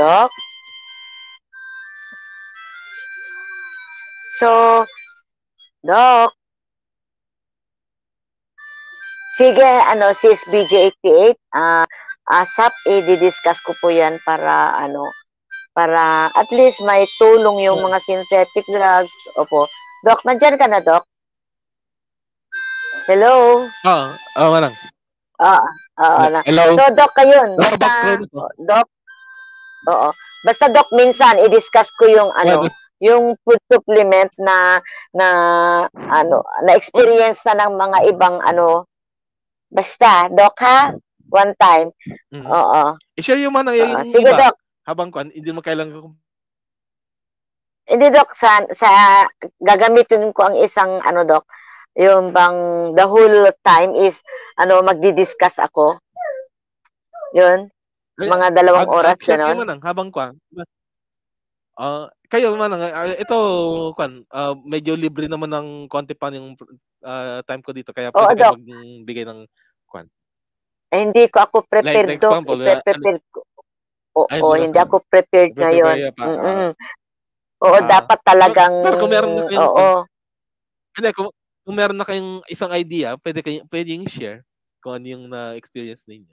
Dok? So, Dok? Sige, ano, sis BJ88, uh, ah, ASAP, eh, discuss ko po yan para, ano, para at least may tulong yung mga synthetic drugs. Opo. Dok, nandyan ka na, Dok? Hello? Oo, oh, ah, oo oh, ah, nga Oo na. Hello? So, Doc, kayon. Basta, oh, Doc, oo. Basta, Doc, minsan, i-discuss ko yung, ano, yeah, yung food supplement na na ano na experience na ng mga ibang ano basta doc ha one time mm-hmm. oo i-share yung man yung, sige iba, doc habang kuan hindi mo kailangan ko hindi doc sa sa gagamitin ko ang isang ano doc yung bang the whole time is ano magdi-discuss ako. Yun. Mga dalawang oras Ag- ganon. man lang, habang kwa. Uh, kayo man uh, ito kwan uh, medyo libre naman ng konti pa yung uh, time ko dito kaya pwede oh, magbigay ng kwan. Eh, hindi ko ako prepared like, do. Prepared ko. Oo, Ay, oh, hindi ako prepared ngayon. Mm-mm. Oo, uh, dapat talagang... Pero kung meron na Oo. Hindi, kung, kung meron na kayong isang idea, pwede kayo pwedeng share kung ano yung na-experience ninyo.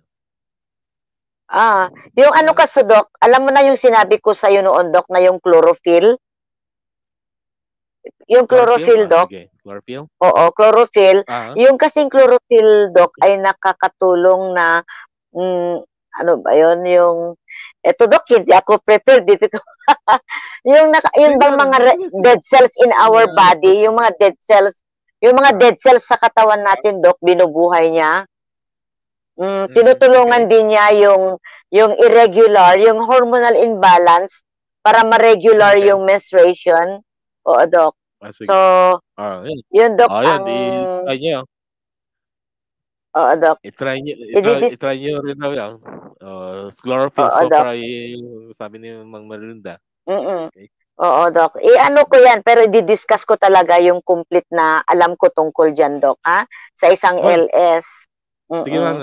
Ah, yung ano ka, Doc, alam mo na yung sinabi ko sa'yo noon, Doc, na yung chlorophyll. Yung chlorophyll, ah, Doc. Okay. Chlorophyll? Oo, chlorophyll. Uh-huh. Yung kasing chlorophyll, Doc, ay nakakatulong na, mm, ano ba yun, yung eto Doc, hindi ako prepared dito. yung naka, yung bang mga red, dead cells in our body, yung mga dead cells yung mga dead cells sa katawan natin, Doc, binubuhay niya. Mm, mm, tinutulungan din niya yung, yung irregular, yung hormonal imbalance para ma-regular okay. yung menstruation. Oo, Doc. Ah, so, ah, yun. Doc, Dok, ah, yun. ang... I-try niyo. Oo, Dok. I-try niyo, i-try, is... i-try niyo rin daw yan. Uh, oh, chlorophyll, Oo, so para sabi ni Mang Marinda. Mm-mm. Okay. Oo, Doc. I-ano ko yan, pero i-discuss ko talaga yung complete na alam ko tungkol dyan, Doc, ha? Sa isang oh. LS. Mm-mm. Sige, ma'am.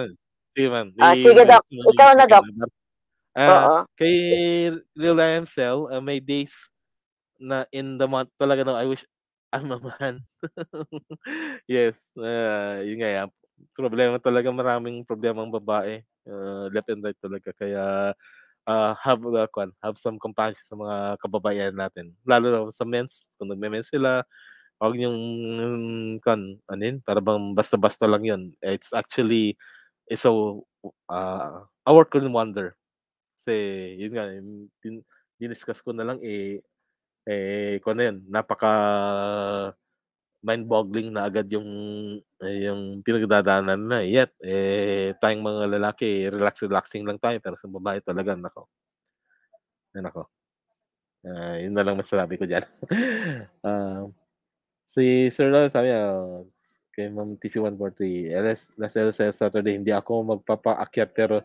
Sige, ma'am. Ah, sige, Doc. Ikaw na, Doc. Uh, Kay Reliance Cell, uh, may days na in the month talaga na I wish ang mamahan. yes. Uh, yun nga yan. Problema talaga, maraming problema ang babae. Uh, left and right talaga. Kaya uh, have uh, have some compassion sa mga kababayan natin. Lalo na sa men's, kung nagme-men's sila, huwag yung kan anin, para bang basta-basta lang yun. It's actually it's so uh, ah, a work in wonder. Kasi yun nga, din, diniscuss ko na lang eh eh kung ano yun, napaka mind-boggling na agad yung eh, yung pinagdadaanan na eh. yet eh tayong mga lalaki relax relaxing lang tayo pero sa babae talaga nako yan ako uh, ah, yun na lang masasabi ko diyan uh, ah, si Sir Ron sabi uh, kay Ma'am TC143 LS eh, last LSL Saturday hindi ako magpapaakyat pero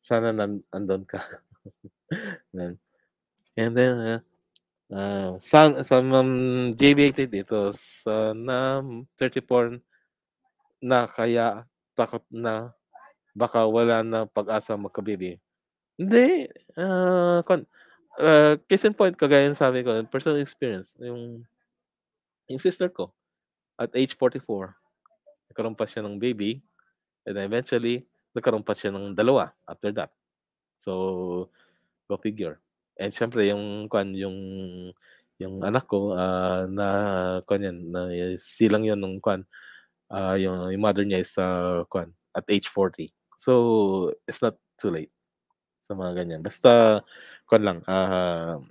sana nan andon ka and then uh, Uh, ah, sa sa um, jb dito sa na 34 na kaya takot na baka wala na pag-asa magkabibi. Hindi uh, kon uh, case in point kagaya ng sabi ko personal experience yung yung sister ko at age 44 nagkaroon pa siya ng baby and eventually nagkaroon pa siya ng dalawa after that. So go figure. And eh, syempre yung kwan yung yung anak ko uh, na kwan yan na silang yon ng kwan uh, yung, yung mother niya is uh, kwan at age 40. So it's not too late sa mga ganyan. Basta kwan lang uh,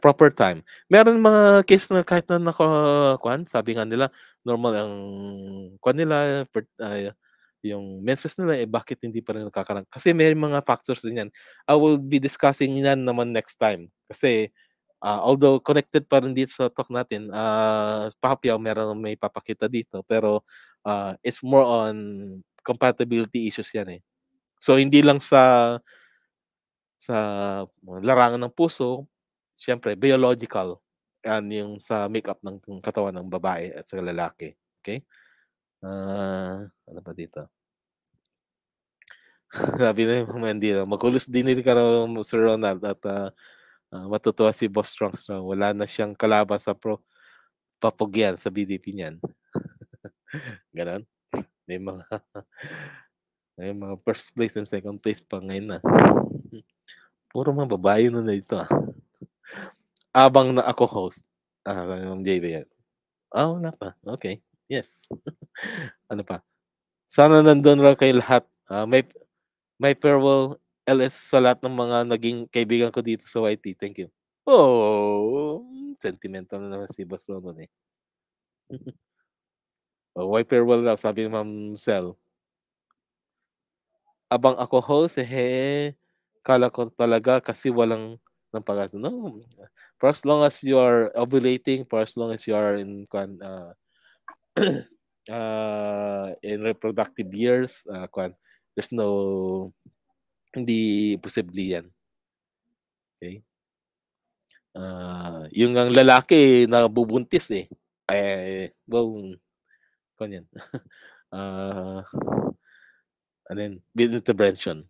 proper time. Meron mga case na kahit na nako kwan, sabi nga nila normal ang kwan nila per, uh, yung menses nila, eh bakit hindi pa rin nakakarang? Kasi may mga factors din yan. I will be discussing yan naman next time. Kasi uh, although connected pa rin dito sa talk natin, uh, ah, Pacquiao ah, meron may papakita dito. Pero uh, it's more on compatibility issues yan eh. So hindi lang sa sa larangan ng puso, siyempre biological and yung sa makeup ng katawan ng babae at sa lalaki. Okay? Uh, ano pa dito? Sabi na yung Mandy, no? magulos din ni ng Sir Ronald at uh, uh, matutuwa si Boss Strong Strong. Wala na siyang kalaban sa pro papugyan sa BDP niyan. Ganon. May mga may mga first place and second place pa ngayon na. Puro mga babae na na ito. Abang na ako host. Ah, yung JB yan. Ah, wala pa. Okay. Yes. ano pa? Sana nandun lang kay lahat. Uh, may, may farewell LS sa lahat ng mga naging kaibigan ko dito sa YT. Thank you. Oh, sentimental na naman si Boss Roman eh. oh, why farewell raw? sabi ni Ma'am Sel. Abang ako host, eh, kala ko talaga kasi walang ng pagkasa. No. For as long as you are ovulating, for as long as you are in, uh, uh, in reproductive years, uh, kwan, there's no, hindi posible yan. Okay? Uh, yung ang lalaki na bubuntis eh. Eh, wow. Kwan yan. uh, and then, intervention.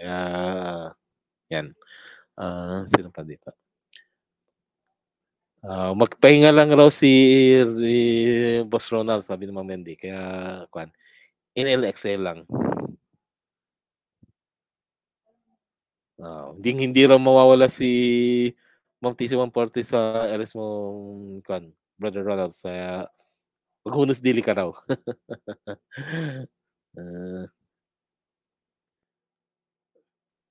Uh, yan. Uh, sino pa dito? Uh, magpahinga lang raw si, si Boss Ronald, sabi ni Ma'am Mendy. Kaya, kwan, NLXL lang. Uh, hindi, hindi raw mawawala si Ma'am TC 140 sa LS mo, kwan, Brother Ronald. Sa, maghunos dili ka raw. uh,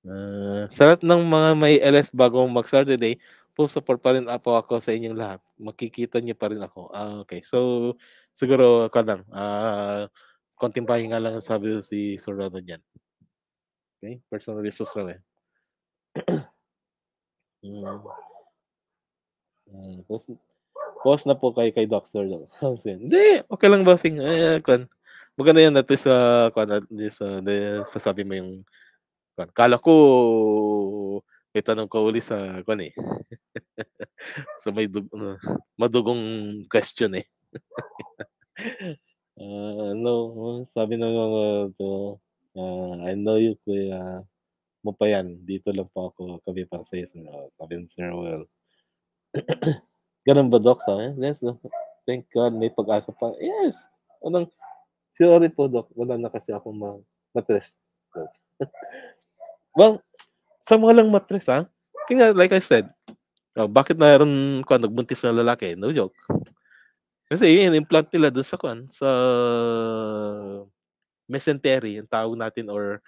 uh, lahat ng mga may LS bago mag-Saturday full support pa rin po ako sa inyong lahat. Makikita niyo pa rin ako. Uh, okay, so siguro ako lang. Uh, konting pahinga lang sabi si Sir Rodo niyan. Okay, personal resource lang eh. mm. Mm, post, post na po kay kay doctor Dr. Hindi, okay lang ba sing eh, eh, kwan. Maganda yan natin sa ah, kwan natin sa, sa sabi mo yung kwan. Kala ko may tanong ko uli sa kwan eh. sa may dug, ah, madugong question eh. uh, ano, sabi ng mga to, uh, I know you kuya yan, dito lang po ako kami para sa iyo. Sabi ng Sir Well. Ganun ba, Doc? Sabi? Yes, Doc. Thank God, may pag-asa pa. Yes! Anong, sorry po, Doc. Wala na kasi akong ma test well, sa mga lang matres, ha? Ah. Tingnan, like I said, oh, bakit mayroon ko nagbuntis na lalaki? No joke. Kasi yun, implant nila doon sa kwan, sa mesentery, yung tawag natin, or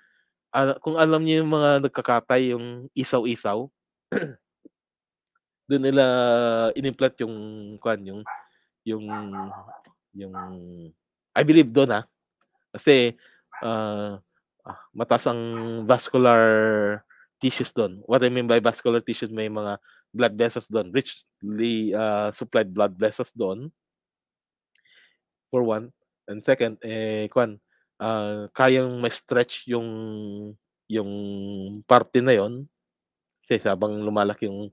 uh, kung alam niyo yung mga nagkakatay, yung isaw-isaw, doon nila inimplant yung kwan, yung yung yung I believe doon ha. Ah. Kasi uh, ah, matas ang vascular tissues doon. What I mean by vascular tissues, may mga blood vessels doon, richly uh, supplied blood vessels doon. For one. And second, eh, kwan, uh, kayang ma-stretch yung yung parte na yon kasi habang lumalaki yung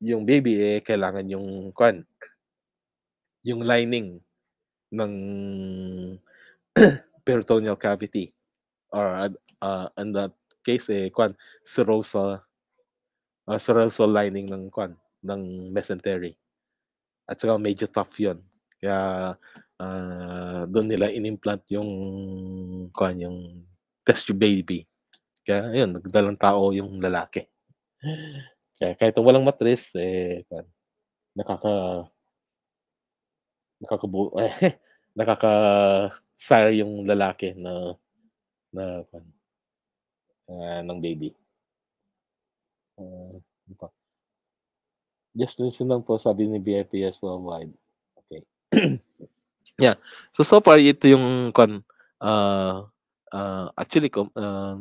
yung baby eh kailangan yung kwan yung lining ng peritoneal cavity or uh, and that case eh kwan si Rosa uh, si lining ng kwan ng mesentery. At saka medyo tough 'yon. Kaya uh, doon nila inimplant yung kwan yung test tube baby. Kaya ayun, nagdalang tao yung lalaki. Kaya kahit walang matris eh kwan, nakaka nakakabu eh, nakaka sire yung lalaki na na kwan, Ah, ng baby. Uh, just listen lang po, sabi ni BFPS worldwide. Okay. yeah. So, so far, ito yung kon, uh, uh, actually, um, uh,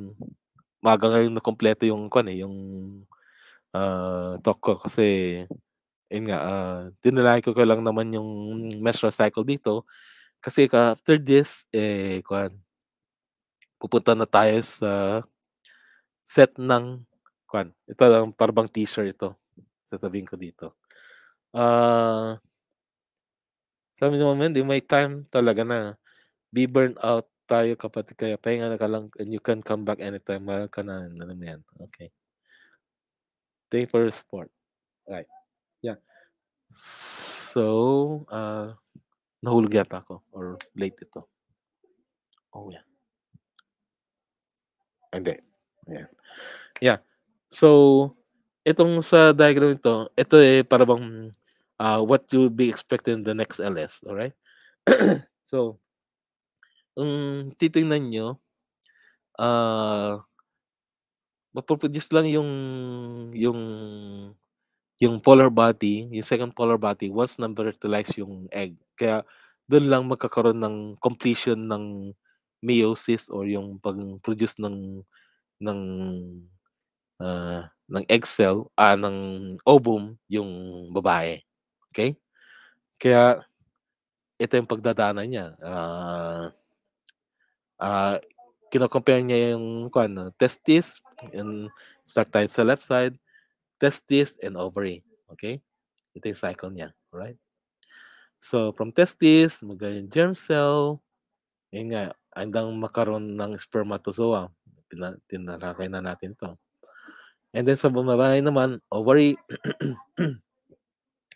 maga ngayon na kompleto yung kon eh, yung uh, talk ko kasi yun nga, uh, tinulay ko ko lang naman yung menstrual cycle dito kasi after this, eh, kuhan, pupunta na tayo sa set ng kwan. Ito lang parang teaser ito. Sasabihin ko dito. Ah uh, sabi ni Mama, may time talaga na be burn out tayo kapatid kaya pahinga na ka lang and you can come back anytime mahal ka na alam mo yan okay thank you for your support right yeah so uh, nahulog yata ako or late ito oh yeah and then yeah Yeah. So, itong sa diagram ito, ito eh para bang uh, what you'll be expecting the next LS, all right? so, kung titingnan niyo uh, ah, mapoproduce lang yung yung yung polar body, yung second polar body once na fertilize yung egg. Kaya doon lang magkakaroon ng completion ng meiosis or yung pag-produce ng ng uh, ng Excel ah uh, ng Obum yung babae. Okay? Kaya ito yung pagdadaanan niya. uh, uh, kino-compare niya yung kuan, testis and start tayo sa left side, testis and ovary. Okay? Ito yung cycle niya, right? So from testis, magaling germ cell, yun nga, hanggang makaroon ng spermatozoa tinalakay na natin to. And then sa bumabay naman, ovary,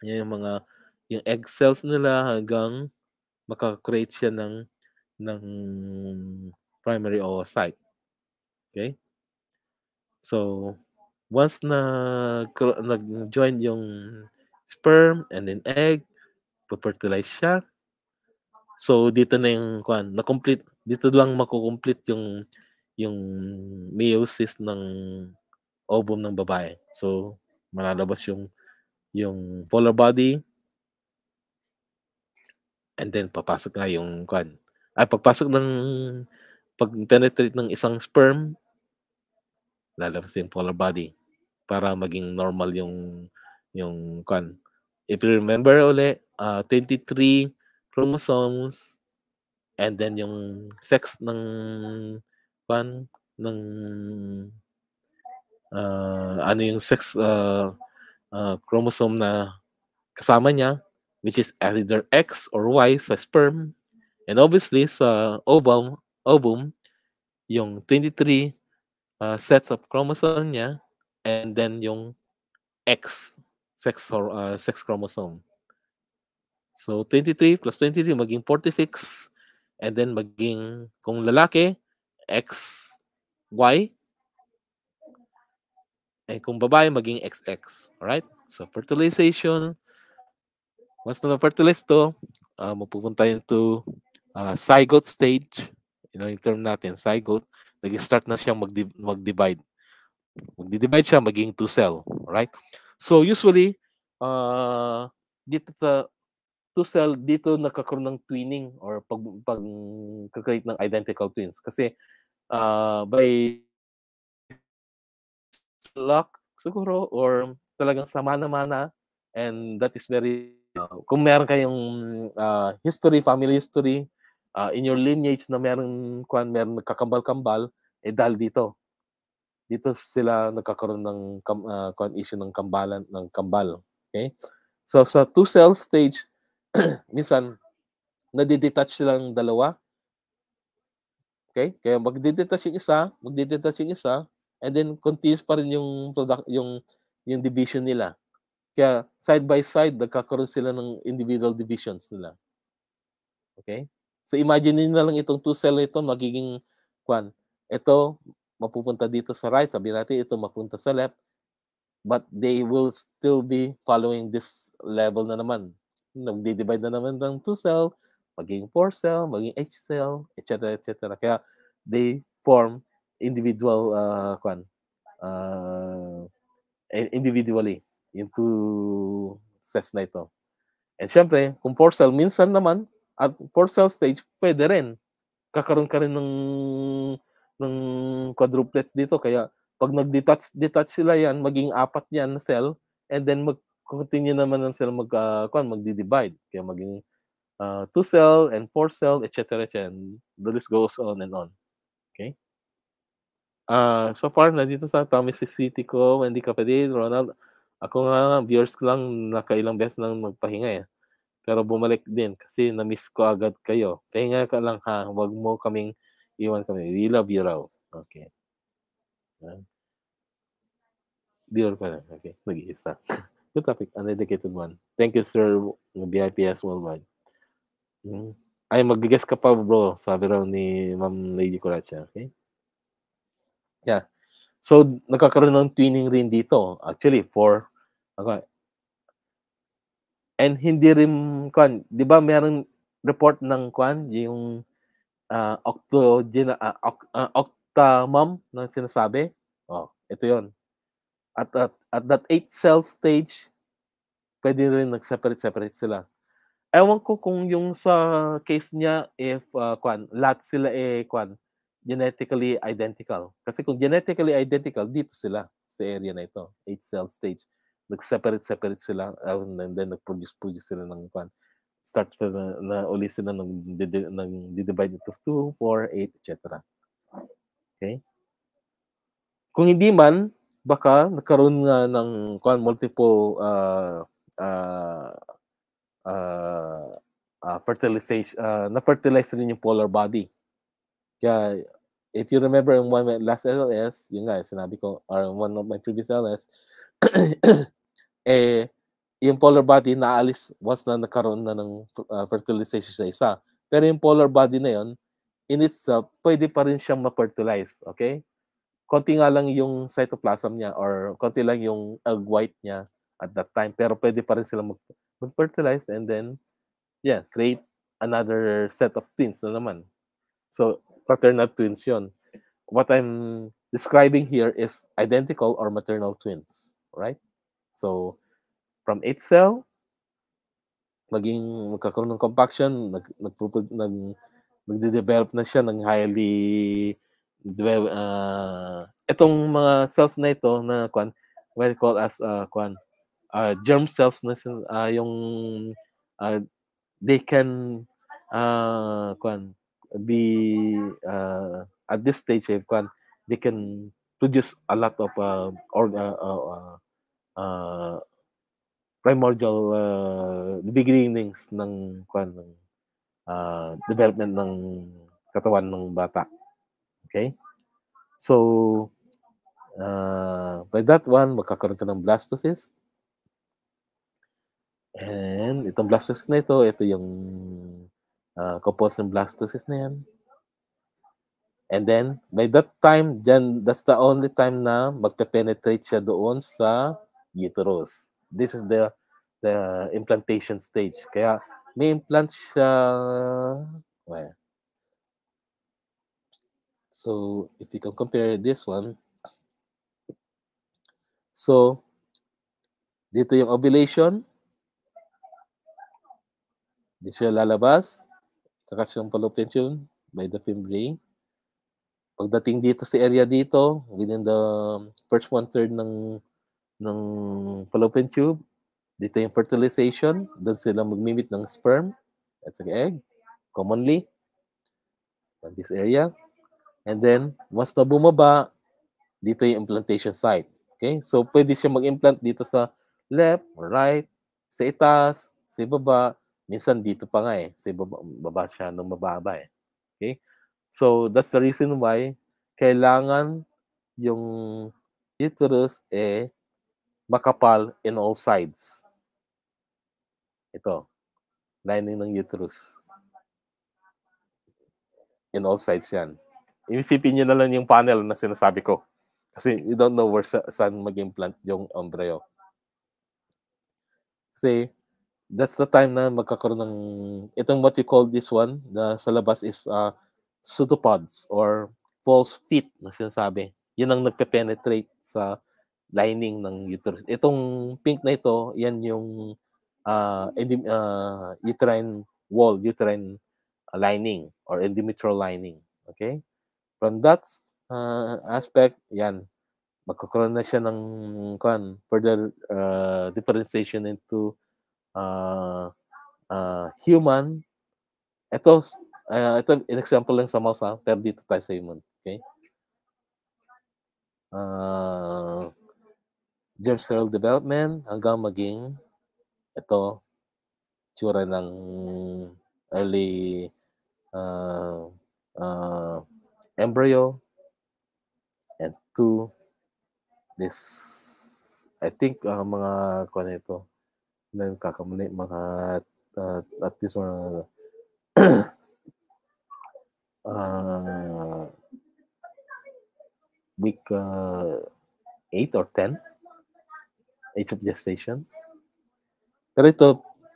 yan yung mga, yung egg cells nila hanggang makakreate siya ng, ng primary oocyte. Okay? So, once na nag-join yung sperm and then egg, fertilize siya. So, dito na yung, kwan, na-complete, dito lang makukomplete yung yung meiosis ng ovum ng babae. So, malalabas yung yung polar body and then papasok na yung kan. Ay pagpasok ng pag penetrate ng isang sperm lalabas yung polar body para maging normal yung yung kan. If you remember uli, uh, ah, 23 chromosomes and then yung sex ng pan ng uh, ano yung sex uh, uh, chromosome na kasama niya which is either X or Y sa sperm and obviously sa ovum ovum yung 23 uh, sets of chromosome niya and then yung X sex or uh, sex chromosome so 23 plus 23 maging 46 and then maging kung lalaki XY. And kung babae, maging XX. Alright? So, fertilization. Once na na-fertilize to, uh, ah, mapupunta yun to uh, zygote stage. You know, yung term natin, zygote. Nag-start na siyang mag-divide. Mag Magdi-divide siya, maging two-cell. Alright? So, usually, uh, dito sa to cell, dito nagkakaroon ng twinning or pag, pag create ng identical twins. Kasi uh, by luck siguro or talagang sama na mana and that is very uh, kung meron kayong uh, history, family history uh, in your lineage na meron kwan meron nagkakambal-kambal eh dahil dito dito sila nagkakaroon ng uh, kwan issue ng kambalan ng kambal okay so sa two cell stage minsan, nadidetach silang dalawa. Okay? Kaya magdidetach yung isa, magdidetach yung isa, and then continuous pa rin yung product, yung yung division nila. Kaya side by side nagkakaroon sila ng individual divisions nila. Okay? So imagine niyo na lang itong two cell nito magiging kwan. Ito mapupunta dito sa right, sabi natin ito mapunta sa left, but they will still be following this level na naman nagdi-divide na naman ng 2 cell, maging 4 cell, maging H cell, etc. etc. Kaya they form individual uh, kwan, uh, individually into cells na ito. And syempre, kung 4 cell, minsan naman, at 4 cell stage, pwede rin. Kakaroon ka rin ng, ng quadruplets dito. Kaya pag nag-detach detach sila yan, maging apat yan na cell, and then mag continue naman lang sila mag, uh, kwan, magdi-divide. Kaya maging uh, ah, two cell and four cell, etc. etc. the list goes on and on. Okay? Uh, so far, na dito sa Tamis City ko, Wendy Capedin, Ronald. Ako nga, viewers ko lang, nakailang beses nang magpahinga eh. Pero bumalik din kasi na-miss ko agad kayo. Pahinga ka lang ha, wag mo kaming iwan kami. We love you raw. Okay. Dear ko na. Okay, nag-iisa. Good topic, an dedicated one. Thank you, sir, BIPS Worldwide. Hmm. Ay, mag-guess ka pa, bro. Sabi raw ni Ma'am Lady Coracha. Okay? Yeah. So, nagkakaroon ng twinning rin dito. Actually, for... Okay. And hindi rin, kwan, di ba meron report ng kwan, yung uh, ah, octogena, uh, ah, oct, uh, ah, octamom na sinasabi? Oh, ito yon at, at, at that eight cell stage, pwede rin nag-separate-separate sila. Ewan ko kung yung sa case niya, if uh, kwan, lahat sila eh, kwan, genetically identical. Kasi kung genetically identical, dito sila sa area na ito, eight cell stage. Nag-separate-separate sila and then nag-produce-produce sila ng kwan. Start na, na uli sila ng, ng divide into 2, 4, 8, etc. Okay? Kung hindi man, baka nagkaroon nga ng kwan, multiple uh, uh, uh, uh, fertilization, uh, na-fertilize rin yung polar body. Kaya, if you remember in one last LS, yun nga, sinabi ko, or in one of my previous LS, eh, yung polar body naalis once na nagkaroon na ng uh, fertilization sa isa. Pero yung polar body na yon in itself, pwede pa rin siyang ma-fertilize, okay? konti nga lang yung cytoplasm niya or konti lang yung egg white niya at that time. Pero pwede pa rin sila mag, mag-fertilize and then, yeah, create another set of twins na naman. So, fraternal twins yon. What I'm describing here is identical or maternal twins, right? So, from 8 cell, maging magkakaroon ng compaction, nag, nag, nag, nagde-develop na siya ng highly uh, itong mga cells na ito na kwan, well called as uh, kwan, uh, germ cells na uh, yung uh, they can uh, kwan, be uh, at this stage if eh, kwan, they can produce a lot of uh, or uh, uh, primordial uh, beginnings ng kwan ng uh, development ng katawan ng bata. Okay? So, uh, by that one, magkakaroon ka ng blastocyst. And itong blastocyst na ito, ito yung uh, composed ng blastocyst na yan. And then, by that time, then that's the only time na magpe-penetrate siya doon sa uterus. This is the the implantation stage. Kaya may implant siya, well, So if you can compare this one, so dito yung ovulation, dito siya lalabas, saka yung fallopian by the fimbriae. Pagdating dito sa area dito, within the first one-third ng ng fallopian tube, dito yung fertilization, doon sila magmimit ng sperm at egg, commonly, at this area. And then, once na bumaba, dito yung implantation site. Okay? So, pwede siya mag-implant dito sa left, right, sa itaas, sa baba. Minsan dito pa nga eh. Sa ibaba, baba siya nung mababa eh. Okay? So, that's the reason why kailangan yung uterus eh makapal in all sides. Ito. Lining ng uterus. In all sides yan. Isipin niyo na lang yung panel na sinasabi ko. Kasi you don't know where sa, saan mag-implant yung embryo. Kasi that's the time na magkakaroon ng itong what you call this one na sa labas is uh, pseudopods or false feet na sinasabi. Yun ang nagpe-penetrate sa lining ng uterus. Itong pink na ito, yan yung uh, ah, endem- uh, ah, uterine wall, uterine lining or endometrial lining. Okay? from that uh, aspect, yan, magkakaroon na siya ng kwan, further uh, differentiation into uh, uh, human. Ito, uh, ito an example lang sa mouse ha, pero dito tayo sa human. Okay? Uh, germ cell development hanggang maging ito, tsura ng early uh, uh, embryo and two this I think uh, mga kuan ito na kakamuni mga uh, at least mga uh, week uh, 8 or 10 age of gestation. Pero ito,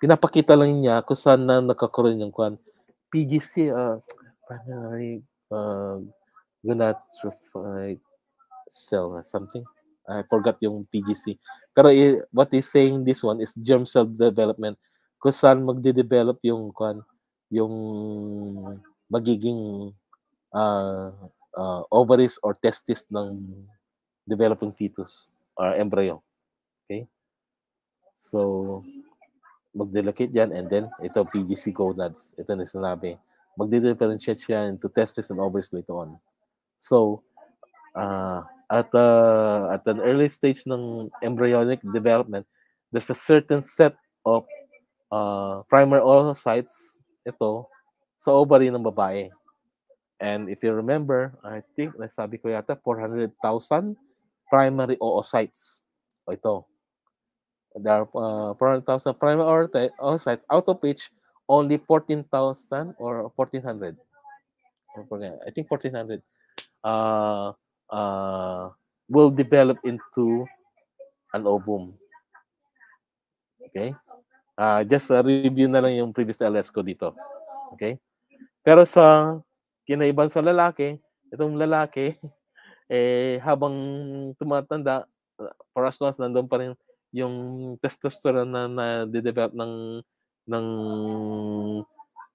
pinapakita lang niya kung saan na nakakaroon yung kuan PGC, uh, primary um, gonatrified cell or ah, something. I forgot yung PGC. Pero i- what is saying this one is germ cell development. Kung saan magde-develop yung yung magiging uh, uh, ovaries or testis ng developing fetus or embryo. Okay? So, magdelocate yan and then ito PGC gonads. Ito na sinabi magdi-differentiate siya into testes and ovaries later on. So, uh, at, uh, at an early stage ng embryonic development, there's a certain set of uh, primary oocytes ito sa ovary ng babae. And if you remember, I think nasabi ko yata 400,000 primary oocytes. O ito. There are uh, 400,000 primary oocytes out of which only 14,000 or 1,400. I think 1,400 uh, uh, will develop into an ovum. Okay? Uh, just a uh, review na lang yung previous LS ko dito. Okay? Pero sa kinaiban sa lalaki, itong lalaki, eh, habang tumatanda, uh, for as long as nandun pa rin yung testosterone na na-develop ng ng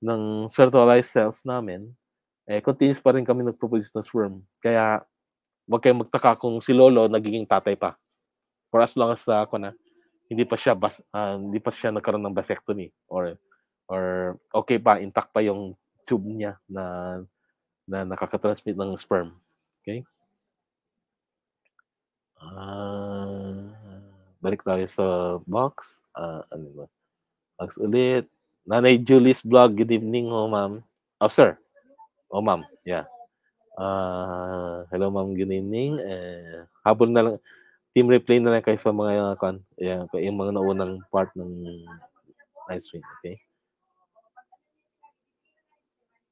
ng spherical cells namin, eh, continuous pa rin kami nagproduce ng sperm. Kaya, wag kayong magtaka kung si Lolo nagiging tatay pa. For as long as uh, ako na, hindi pa siya bas, uh, hindi pa siya nagkaroon ng vasectomy or or okay pa intact pa yung tube niya na na nakaka-transmit ng sperm. Okay? Uh, balik tayo sa box. Uh, ano ba? Max ulit. Nanay Julie's vlog. Good evening, oh ma'am. Oh, sir. Oh, ma'am. Yeah. Uh, hello, ma'am. Good evening. Uh, habol na lang. Team replay na lang kayo sa mga ah, kan. Yeah, kay yung mga naunang part ng ice cream. Okay?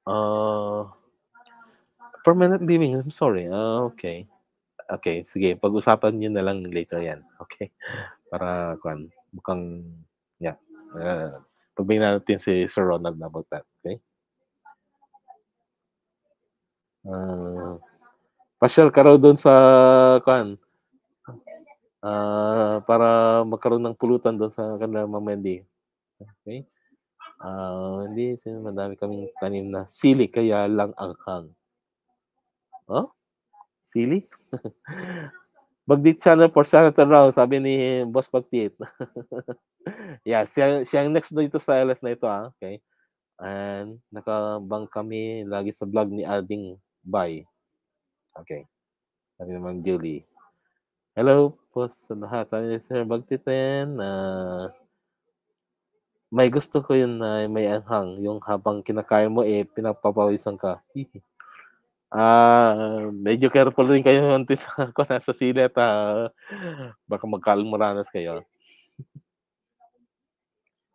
Uh, ah, permanent living. I'm sorry. Uh, okay. Okay, sige. Pag-usapan niyo na lang later yan. Okay? Para, kan, mukhang Uh, pagbigyan natin si Sir Ronald na about Okay? Uh, pasyal ka doon sa kan uh, ah, para magkaroon ng pulutan doon sa kanila mamendi. Okay? Uh, hindi, madami kaming tanim na sili, kaya lang ang hang. Oh? Sili? Bagdit Channel for Senator Rao, sabi ni Boss Bagtit. yeah, siya, siya ang next dito sa LS na ito ha. Ah, okay. And nakabang kami lagi sa vlog ni Alding Bay. Okay. Sabi naman Julie. Hello po sa lahat. Sabi ni Sir Bagtiten na uh, may gusto ko yun na uh, may anghang. Yung habang kinakain mo eh, pinapapawisan ka. Ah, uh, medyo careful rin kayo unti sa ako nasa silet. Uh, ah. baka magkalmoranas kayo.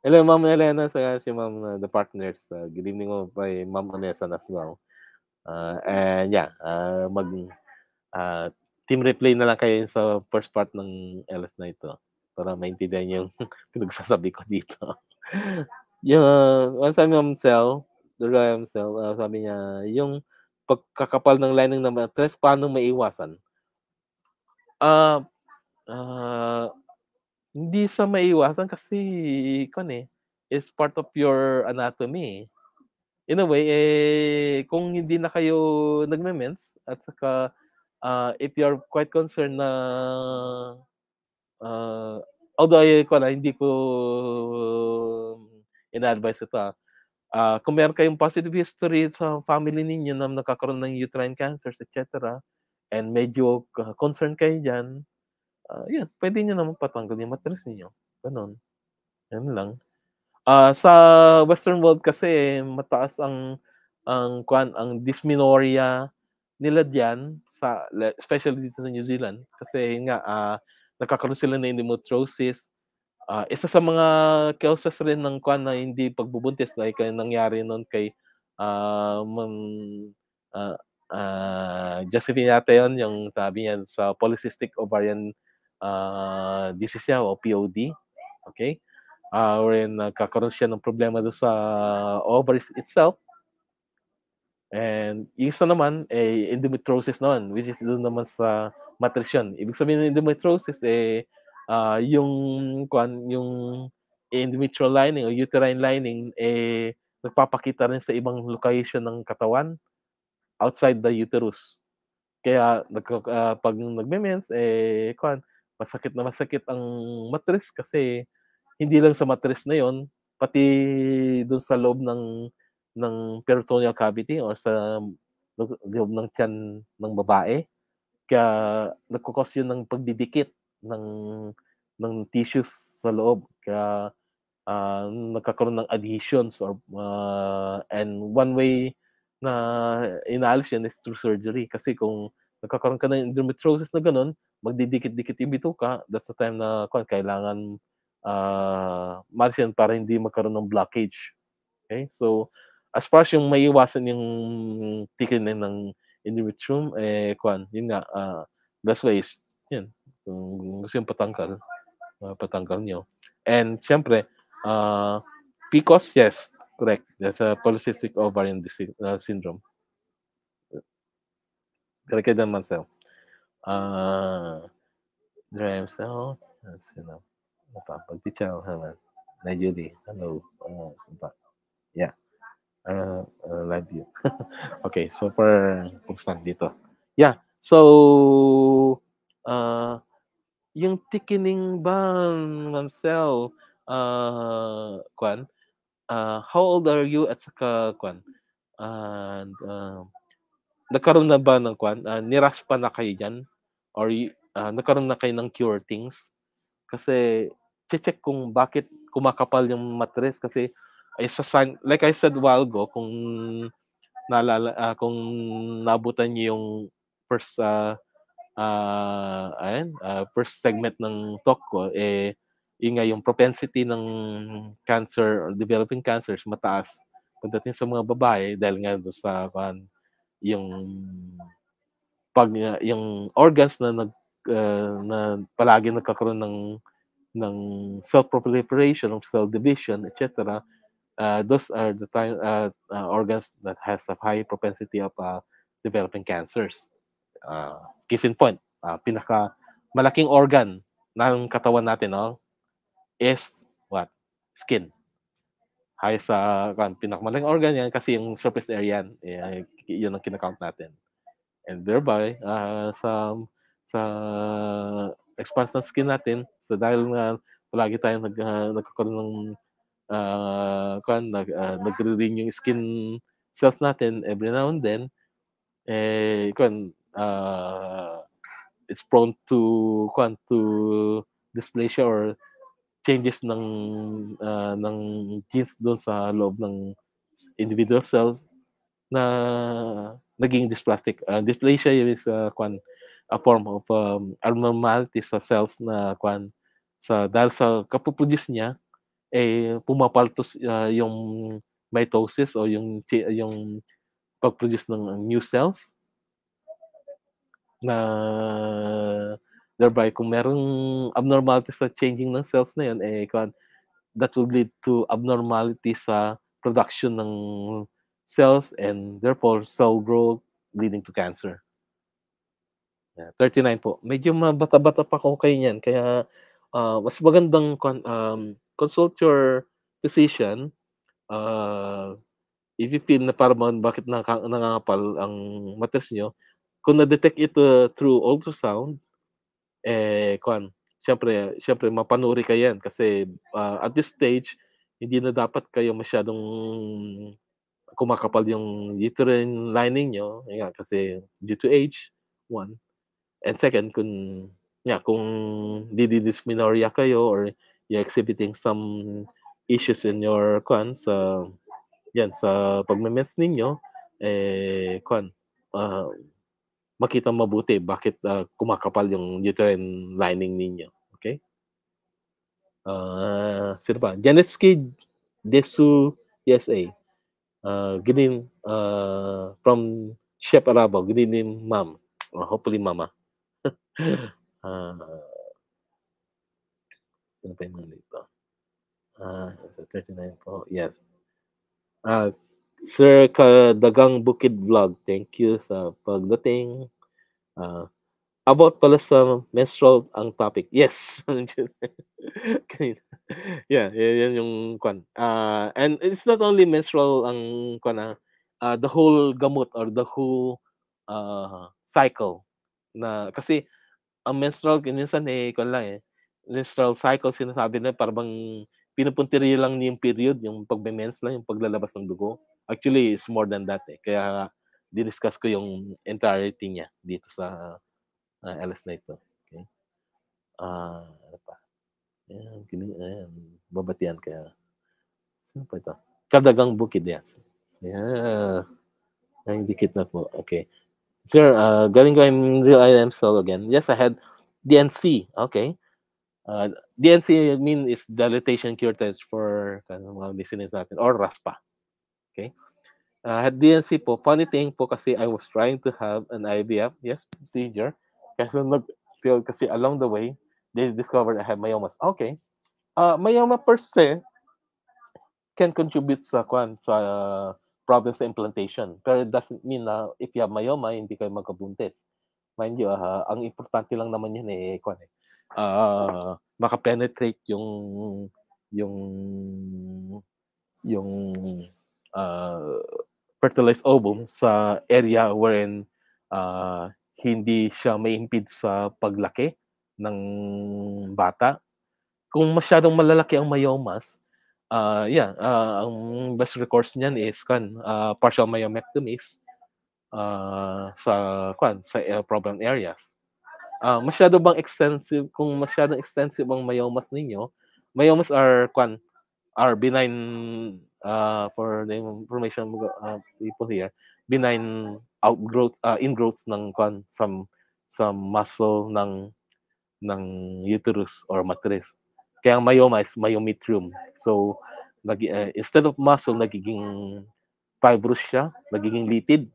Hello, Ma'am Elena, sa si Ma'am uh, the partners. Uh, good evening mo kay Ma'am Vanessa as well. Uh, and yeah, uh, mag uh, team replay na lang kayo sa first part ng LS na ito para maintindihan yung pinagsasabi ko dito. yung uh, ang sabi ng Cell, Dora Cell, uh, sabi niya, yung pagkakapal ng lining ng matres, paano maiwasan? Uh, uh, hindi sa maiwasan kasi kon eh is part of your anatomy. Eh. In a way eh kung hindi na kayo nagme-mens at saka uh, if you're quite concerned na uh, although eh, ah, ko hindi ko um, in-advise ito Uh, kung meron kayong positive history sa family ninyo na nagkakaroon ng uterine cancers, etc., and medyo concerned kayo dyan, uh, yun, pwede nyo naman patanggal yung mattress niyo. Ganun. Yan lang. Uh, sa Western world kasi, mataas ang ang kwan ang dysmenorrhea nila diyan sa especially dito sa New Zealand kasi nga uh, ah, nakakaroon sila ng endometriosis uh, isa sa mga causes rin ng kwan na hindi pagbubuntis like uh, nangyari noon kay uh, ma'am uh, uh, Josephine yata yun, yung sabi niya sa polycystic ovarian uh, ah, DCCI o POD. Okay? Uh, wherein nagkakaroon siya ng problema do sa ovaries itself. And yung isa naman, eh, endometriosis naman, which is doon naman sa matrix yun. Ibig sabihin ng endometriosis, eh, uh, yung, kwan, yung endometrial lining o uterine lining, eh, nagpapakita rin sa ibang location ng katawan outside the uterus. Kaya nag, uh, pag nagme-mens, eh, kwan, masakit na masakit ang mattress kasi hindi lang sa mattress na yon pati doon sa loob ng ng peritoneal cavity or sa loob ng tiyan ng babae kaya nagkukos yun ng pagdidikit ng ng tissues sa loob kaya uh, nagkakaroon ng adhesions or uh, and one way na inaalis yan is through surgery kasi kung nagkakaroon ka ng endometriosis na ganun, magdidikit-dikit yung bituka, that's the time na kung kailangan uh, ah, martian para hindi magkaroon ng blockage. Okay? So, as far as yung maiwasan yung thickening ng endometrium, eh, kwan, yun nga, uh, best way is, yun, kung gusto yung patanggal, uh, patanggal nyo. And, syempre, uh, PCOS, yes, correct. That's a polycystic ovarian disease, uh, syndrome. Peraí que dando Marcelo. Ah, Graham Cell. apa Apa? Bakti Chow. Halo. Najuli. Halo. apa? Ya. Yeah. Uh, eh, uh, love you. okay, super for di dito. Yeah, so uh, ah, yung thickening ban, Ma'am Cell, uh, ah, Kwan, uh, how old are you at saka, Kwan? And, uh, nagkaroon na ba ng kwan? Uh, ah, nirash pa na kayo dyan? Or uh, nagkaroon na kayo ng cure things? Kasi, check kung bakit kumakapal yung matres kasi ay sa sign, like I said while ago, kung nalala, uh, ah, kung nabutan niyo yung first uh, uh, ayan, uh, first segment ng talk ko, eh, yun nga, yung propensity ng cancer or developing cancers mataas pagdating sa mga babae dahil nga do sa kan yung pag ah, yung organs na nag uh, na palagi nagkakaroon ng ng cell proliferation of cell division etc uh, ah, those are the time uh, uh, organs that has a high propensity of uh, developing cancers uh, case in point uh, pinaka malaking organ ng katawan natin no is what skin high sa kan, pinakamalaking organ yan kasi yung surface area yan. Eh, ah. yun ang kinakount natin. And thereby, uh, sa, sa expanse skin natin, so dahil nga palagi tayong nag, uh, nagkakaroon ng uh, kan, nag, uh, nagre-renew yung skin cells natin every now and then, eh, kan, uh, it's prone to kan, to dysplasia or changes ng uh, ng genes doon sa loob ng individual cells na naging dysplastic. Uh, dysplasia is uh, kwan, a form of um, abnormality sa cells na kwan sa dahil sa kapoproduce niya eh pumapaltos uh, yung mitosis o yung yung pag-produce ng new cells na Thereby, kung merong abnormality sa changing ng cells na yan, eh, that will lead to abnormality sa production ng cells and therefore cell growth leading to cancer. Yeah, 39 po. Medyo mabata-bata pa ko kayo niyan. Kaya uh, mas magandang con- um, consult your physician uh, if you feel na parang bakit nang- nangangapal ang matres niyo. Kung na-detect ito through ultrasound, eh, kwan, syempre, syempre mapanuri ka yan kasi uh, at this stage, hindi na dapat kayo masyadong kumakapal yung uterine lining nyo. Yan, kasi due to age, one. And second, kung, yeah, kung dididysmenorrhea kayo or you're exhibiting some issues in your kwan, sa, yan, sa pagme-mens ninyo, eh, kwan, uh, makita mabuti bakit uh, kumakapal yung uterine lining ninyo. Okay? Uh, sino pa? Janetsky Desu USA. Uh, ah, good uh, from Chef Arabo. Good evening, ma'am. Or hopefully, mama. uh, ano pa yung dito? Uh, 39 po. Yes. Uh, Sir Kadagang Bukid Vlog, thank you sa pagdating. Uh, about pala sa menstrual ang topic. Yes. yeah, yeah, yan yung kwan. Uh, and it's not only menstrual ang kwan, uh, the whole gamut or the whole uh, cycle. Na, kasi ang menstrual, minsan eh, kwan lang eh, menstrual cycle sinasabi na parang pinupuntiryo lang niya yung period, yung pagme-mens lang, yung paglalabas ng dugo. Actually, it's more than that eh. Kaya diniscuss ko yung entirety niya dito sa uh, ah, LS na ito. Okay? Uh, ano pa? Ayan, kinig, ayan, babatian kaya. Sino pa ito? Kadagang Bukid, yes. Yeah. Ang dikit na po. Okay. Sir, uh, galing ko, I'm real, IM am again. Yes, I had DNC. Okay. Uh, ah, DNC, mean, is dilatation cure test for uh, mga listeners natin or RAFPA. Okay? Uh, ah, DNC po, funny thing po kasi I was trying to have an IVF, yes, procedure. Kasi nag-fail kasi along the way, they discovered I have myomas. Okay. Uh, myoma per se can contribute sa, kwan, sa uh, problems sa implantation. Pero it doesn't mean na uh, if you have myoma, hindi kayo magkabuntis. Mind you, uh, ang importante lang naman yan eh, kwan, eh uh, makapenetrate yung yung yung uh, fertilized ovum sa area wherein uh, hindi siya may impede sa paglaki ng bata. Kung masyadong malalaki ang myomas, uh, yeah, uh, ang best recourse niyan is kan uh, partial myomectomies uh, sa kan sa uh, problem areas. Uh, masyado bang extensive, kung masyadong extensive ang mayomas ninyo, mayomas are, kwan, are benign, uh, for the information uh, people here, benign outgrowth, uh, ingrowths ng, kwan, some, some muscle ng, ng uterus or matris. Kaya ang myoma is myometrium. So, nag, uh, eh, instead of muscle, nagiging fibrous siya, nagiging litid.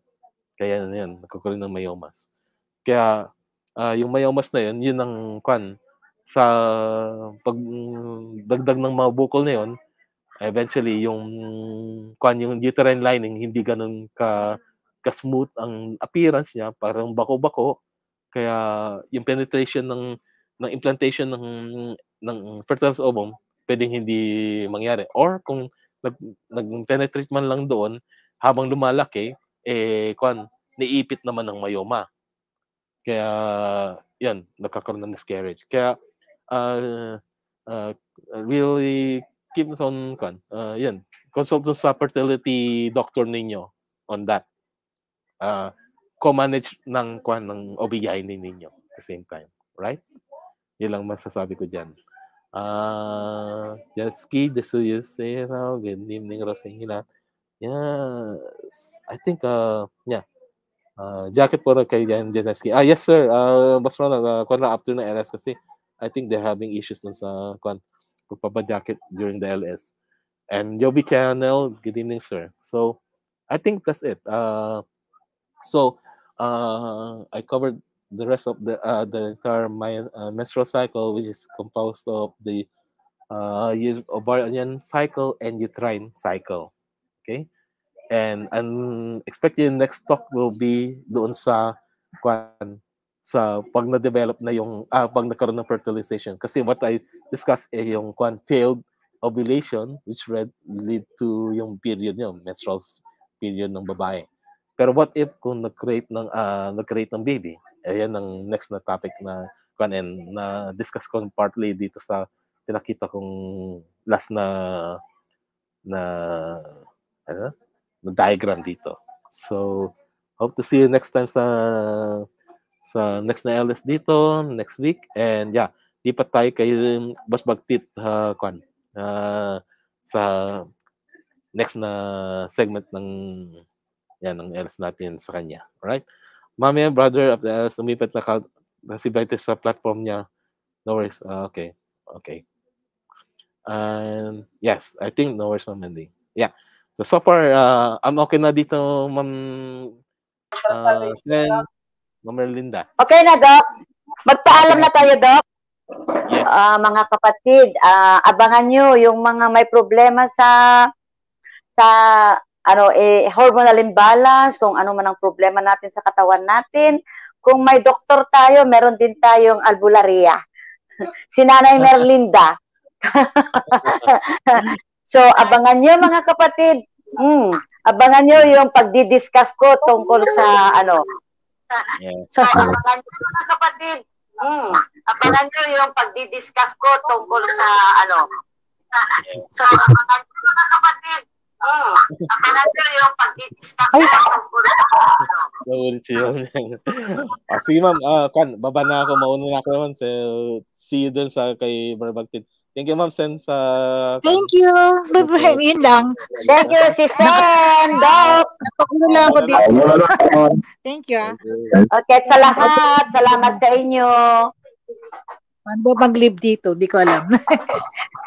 Kaya ano yan, nagkakaroon ng myomas. Kaya uh, yung mayomas na yun, yun ang kan sa pagdagdag ng mga bukol na yun, eventually yung kan yung uterine lining hindi ganun ka ka smooth ang appearance niya, parang bako-bako. Kaya yung penetration ng ng implantation ng ng fertilized ovum pwedeng hindi mangyari. Or kung nag nag-penetrate man lang doon habang lumalaki, eh kwan, naiipit naman ng mayoma. Kaya, yan, nagkakaroon ng miscarriage. Kaya, uh, uh, really keep on kan uh, yan consult sa fertility doctor ninyo on that uh, co-manage ng kwan ng OBI ninyo at the same time right yun lang masasabi ko diyan uh, yes ski the suyus good evening Rosenila yeah I think uh, yeah Uh, jacket po kay Jan Janeski. Ah, yes sir. Uh, ah, Basra na, uh, ah, kwan na after na LS kasi I think they're having issues dun sa kwan pagpapa jacket during the LS. And Yobi Channel, good evening sir. So, I think that's it. Uh, so, uh, I covered the rest of the uh, the entire my, uh, menstrual cycle, which is composed of the uh, ovarian cycle and uterine cycle. Okay, And ang expected next talk will be doon sa kwan sa pag na-develop na yung ah, pag nagkaroon ng fertilization kasi what I discuss eh yung kwan failed ovulation which red lead to yung period niyo menstrual period ng babae pero what if kung nag-create ng uh, nag-create ng baby ayan ang next na topic na kwan and na discuss ko partly dito sa pinakita kong last na na ano na diagram dito. So, hope to see you next time sa sa next na LS dito, next week. And yeah, lipat tayo kay Basbagtit uh, kwan, uh, sa next na segment ng yan, ng LS natin sa kanya. Alright? Mamaya, brother, of the uh, LS, sumipat na ka, si Vitis sa platform niya. No worries. Uh, okay. Okay. And yes, I think no worries, Ma'am Yeah. So, so far, uh, I'm okay na dito, ma'am uh, Sen, ma'am Merlinda. Okay na, Doc. Magpaalam na tayo, Doc. Yes. Uh, mga kapatid, uh, abangan nyo yung mga may problema sa sa ano eh, hormonal imbalance, kung ano man ang problema natin sa katawan natin. Kung may doktor tayo, meron din tayong albularia. si Nanay Merlinda. So, abangan nyo mga kapatid. Mm, abangan nyo yung pagdidiscuss ko tungkol sa ano. Yes. So, abangan nyo mga kapatid. Mm, abangan nyo yung pagdidiscuss ko tungkol sa ano. So, abangan nyo mga kapatid. Mm, abangan nyo yung pagdidiscuss ko tungkol sa ano. Naulti sige ah, ma'am, uh, ah, kan, baba na ako, mauna na ako naman. So, see you dun sa kay Barbag Thank you, Ma'am Sen, sa... Thank you. Bye-bye. Yun lang. Thank you, si Sen. Doc. Napakulo lang ako dito. Thank you. Ah. Okay, sa lahat. Salamat sa inyo. Paano ba mag-live dito? Di ko alam.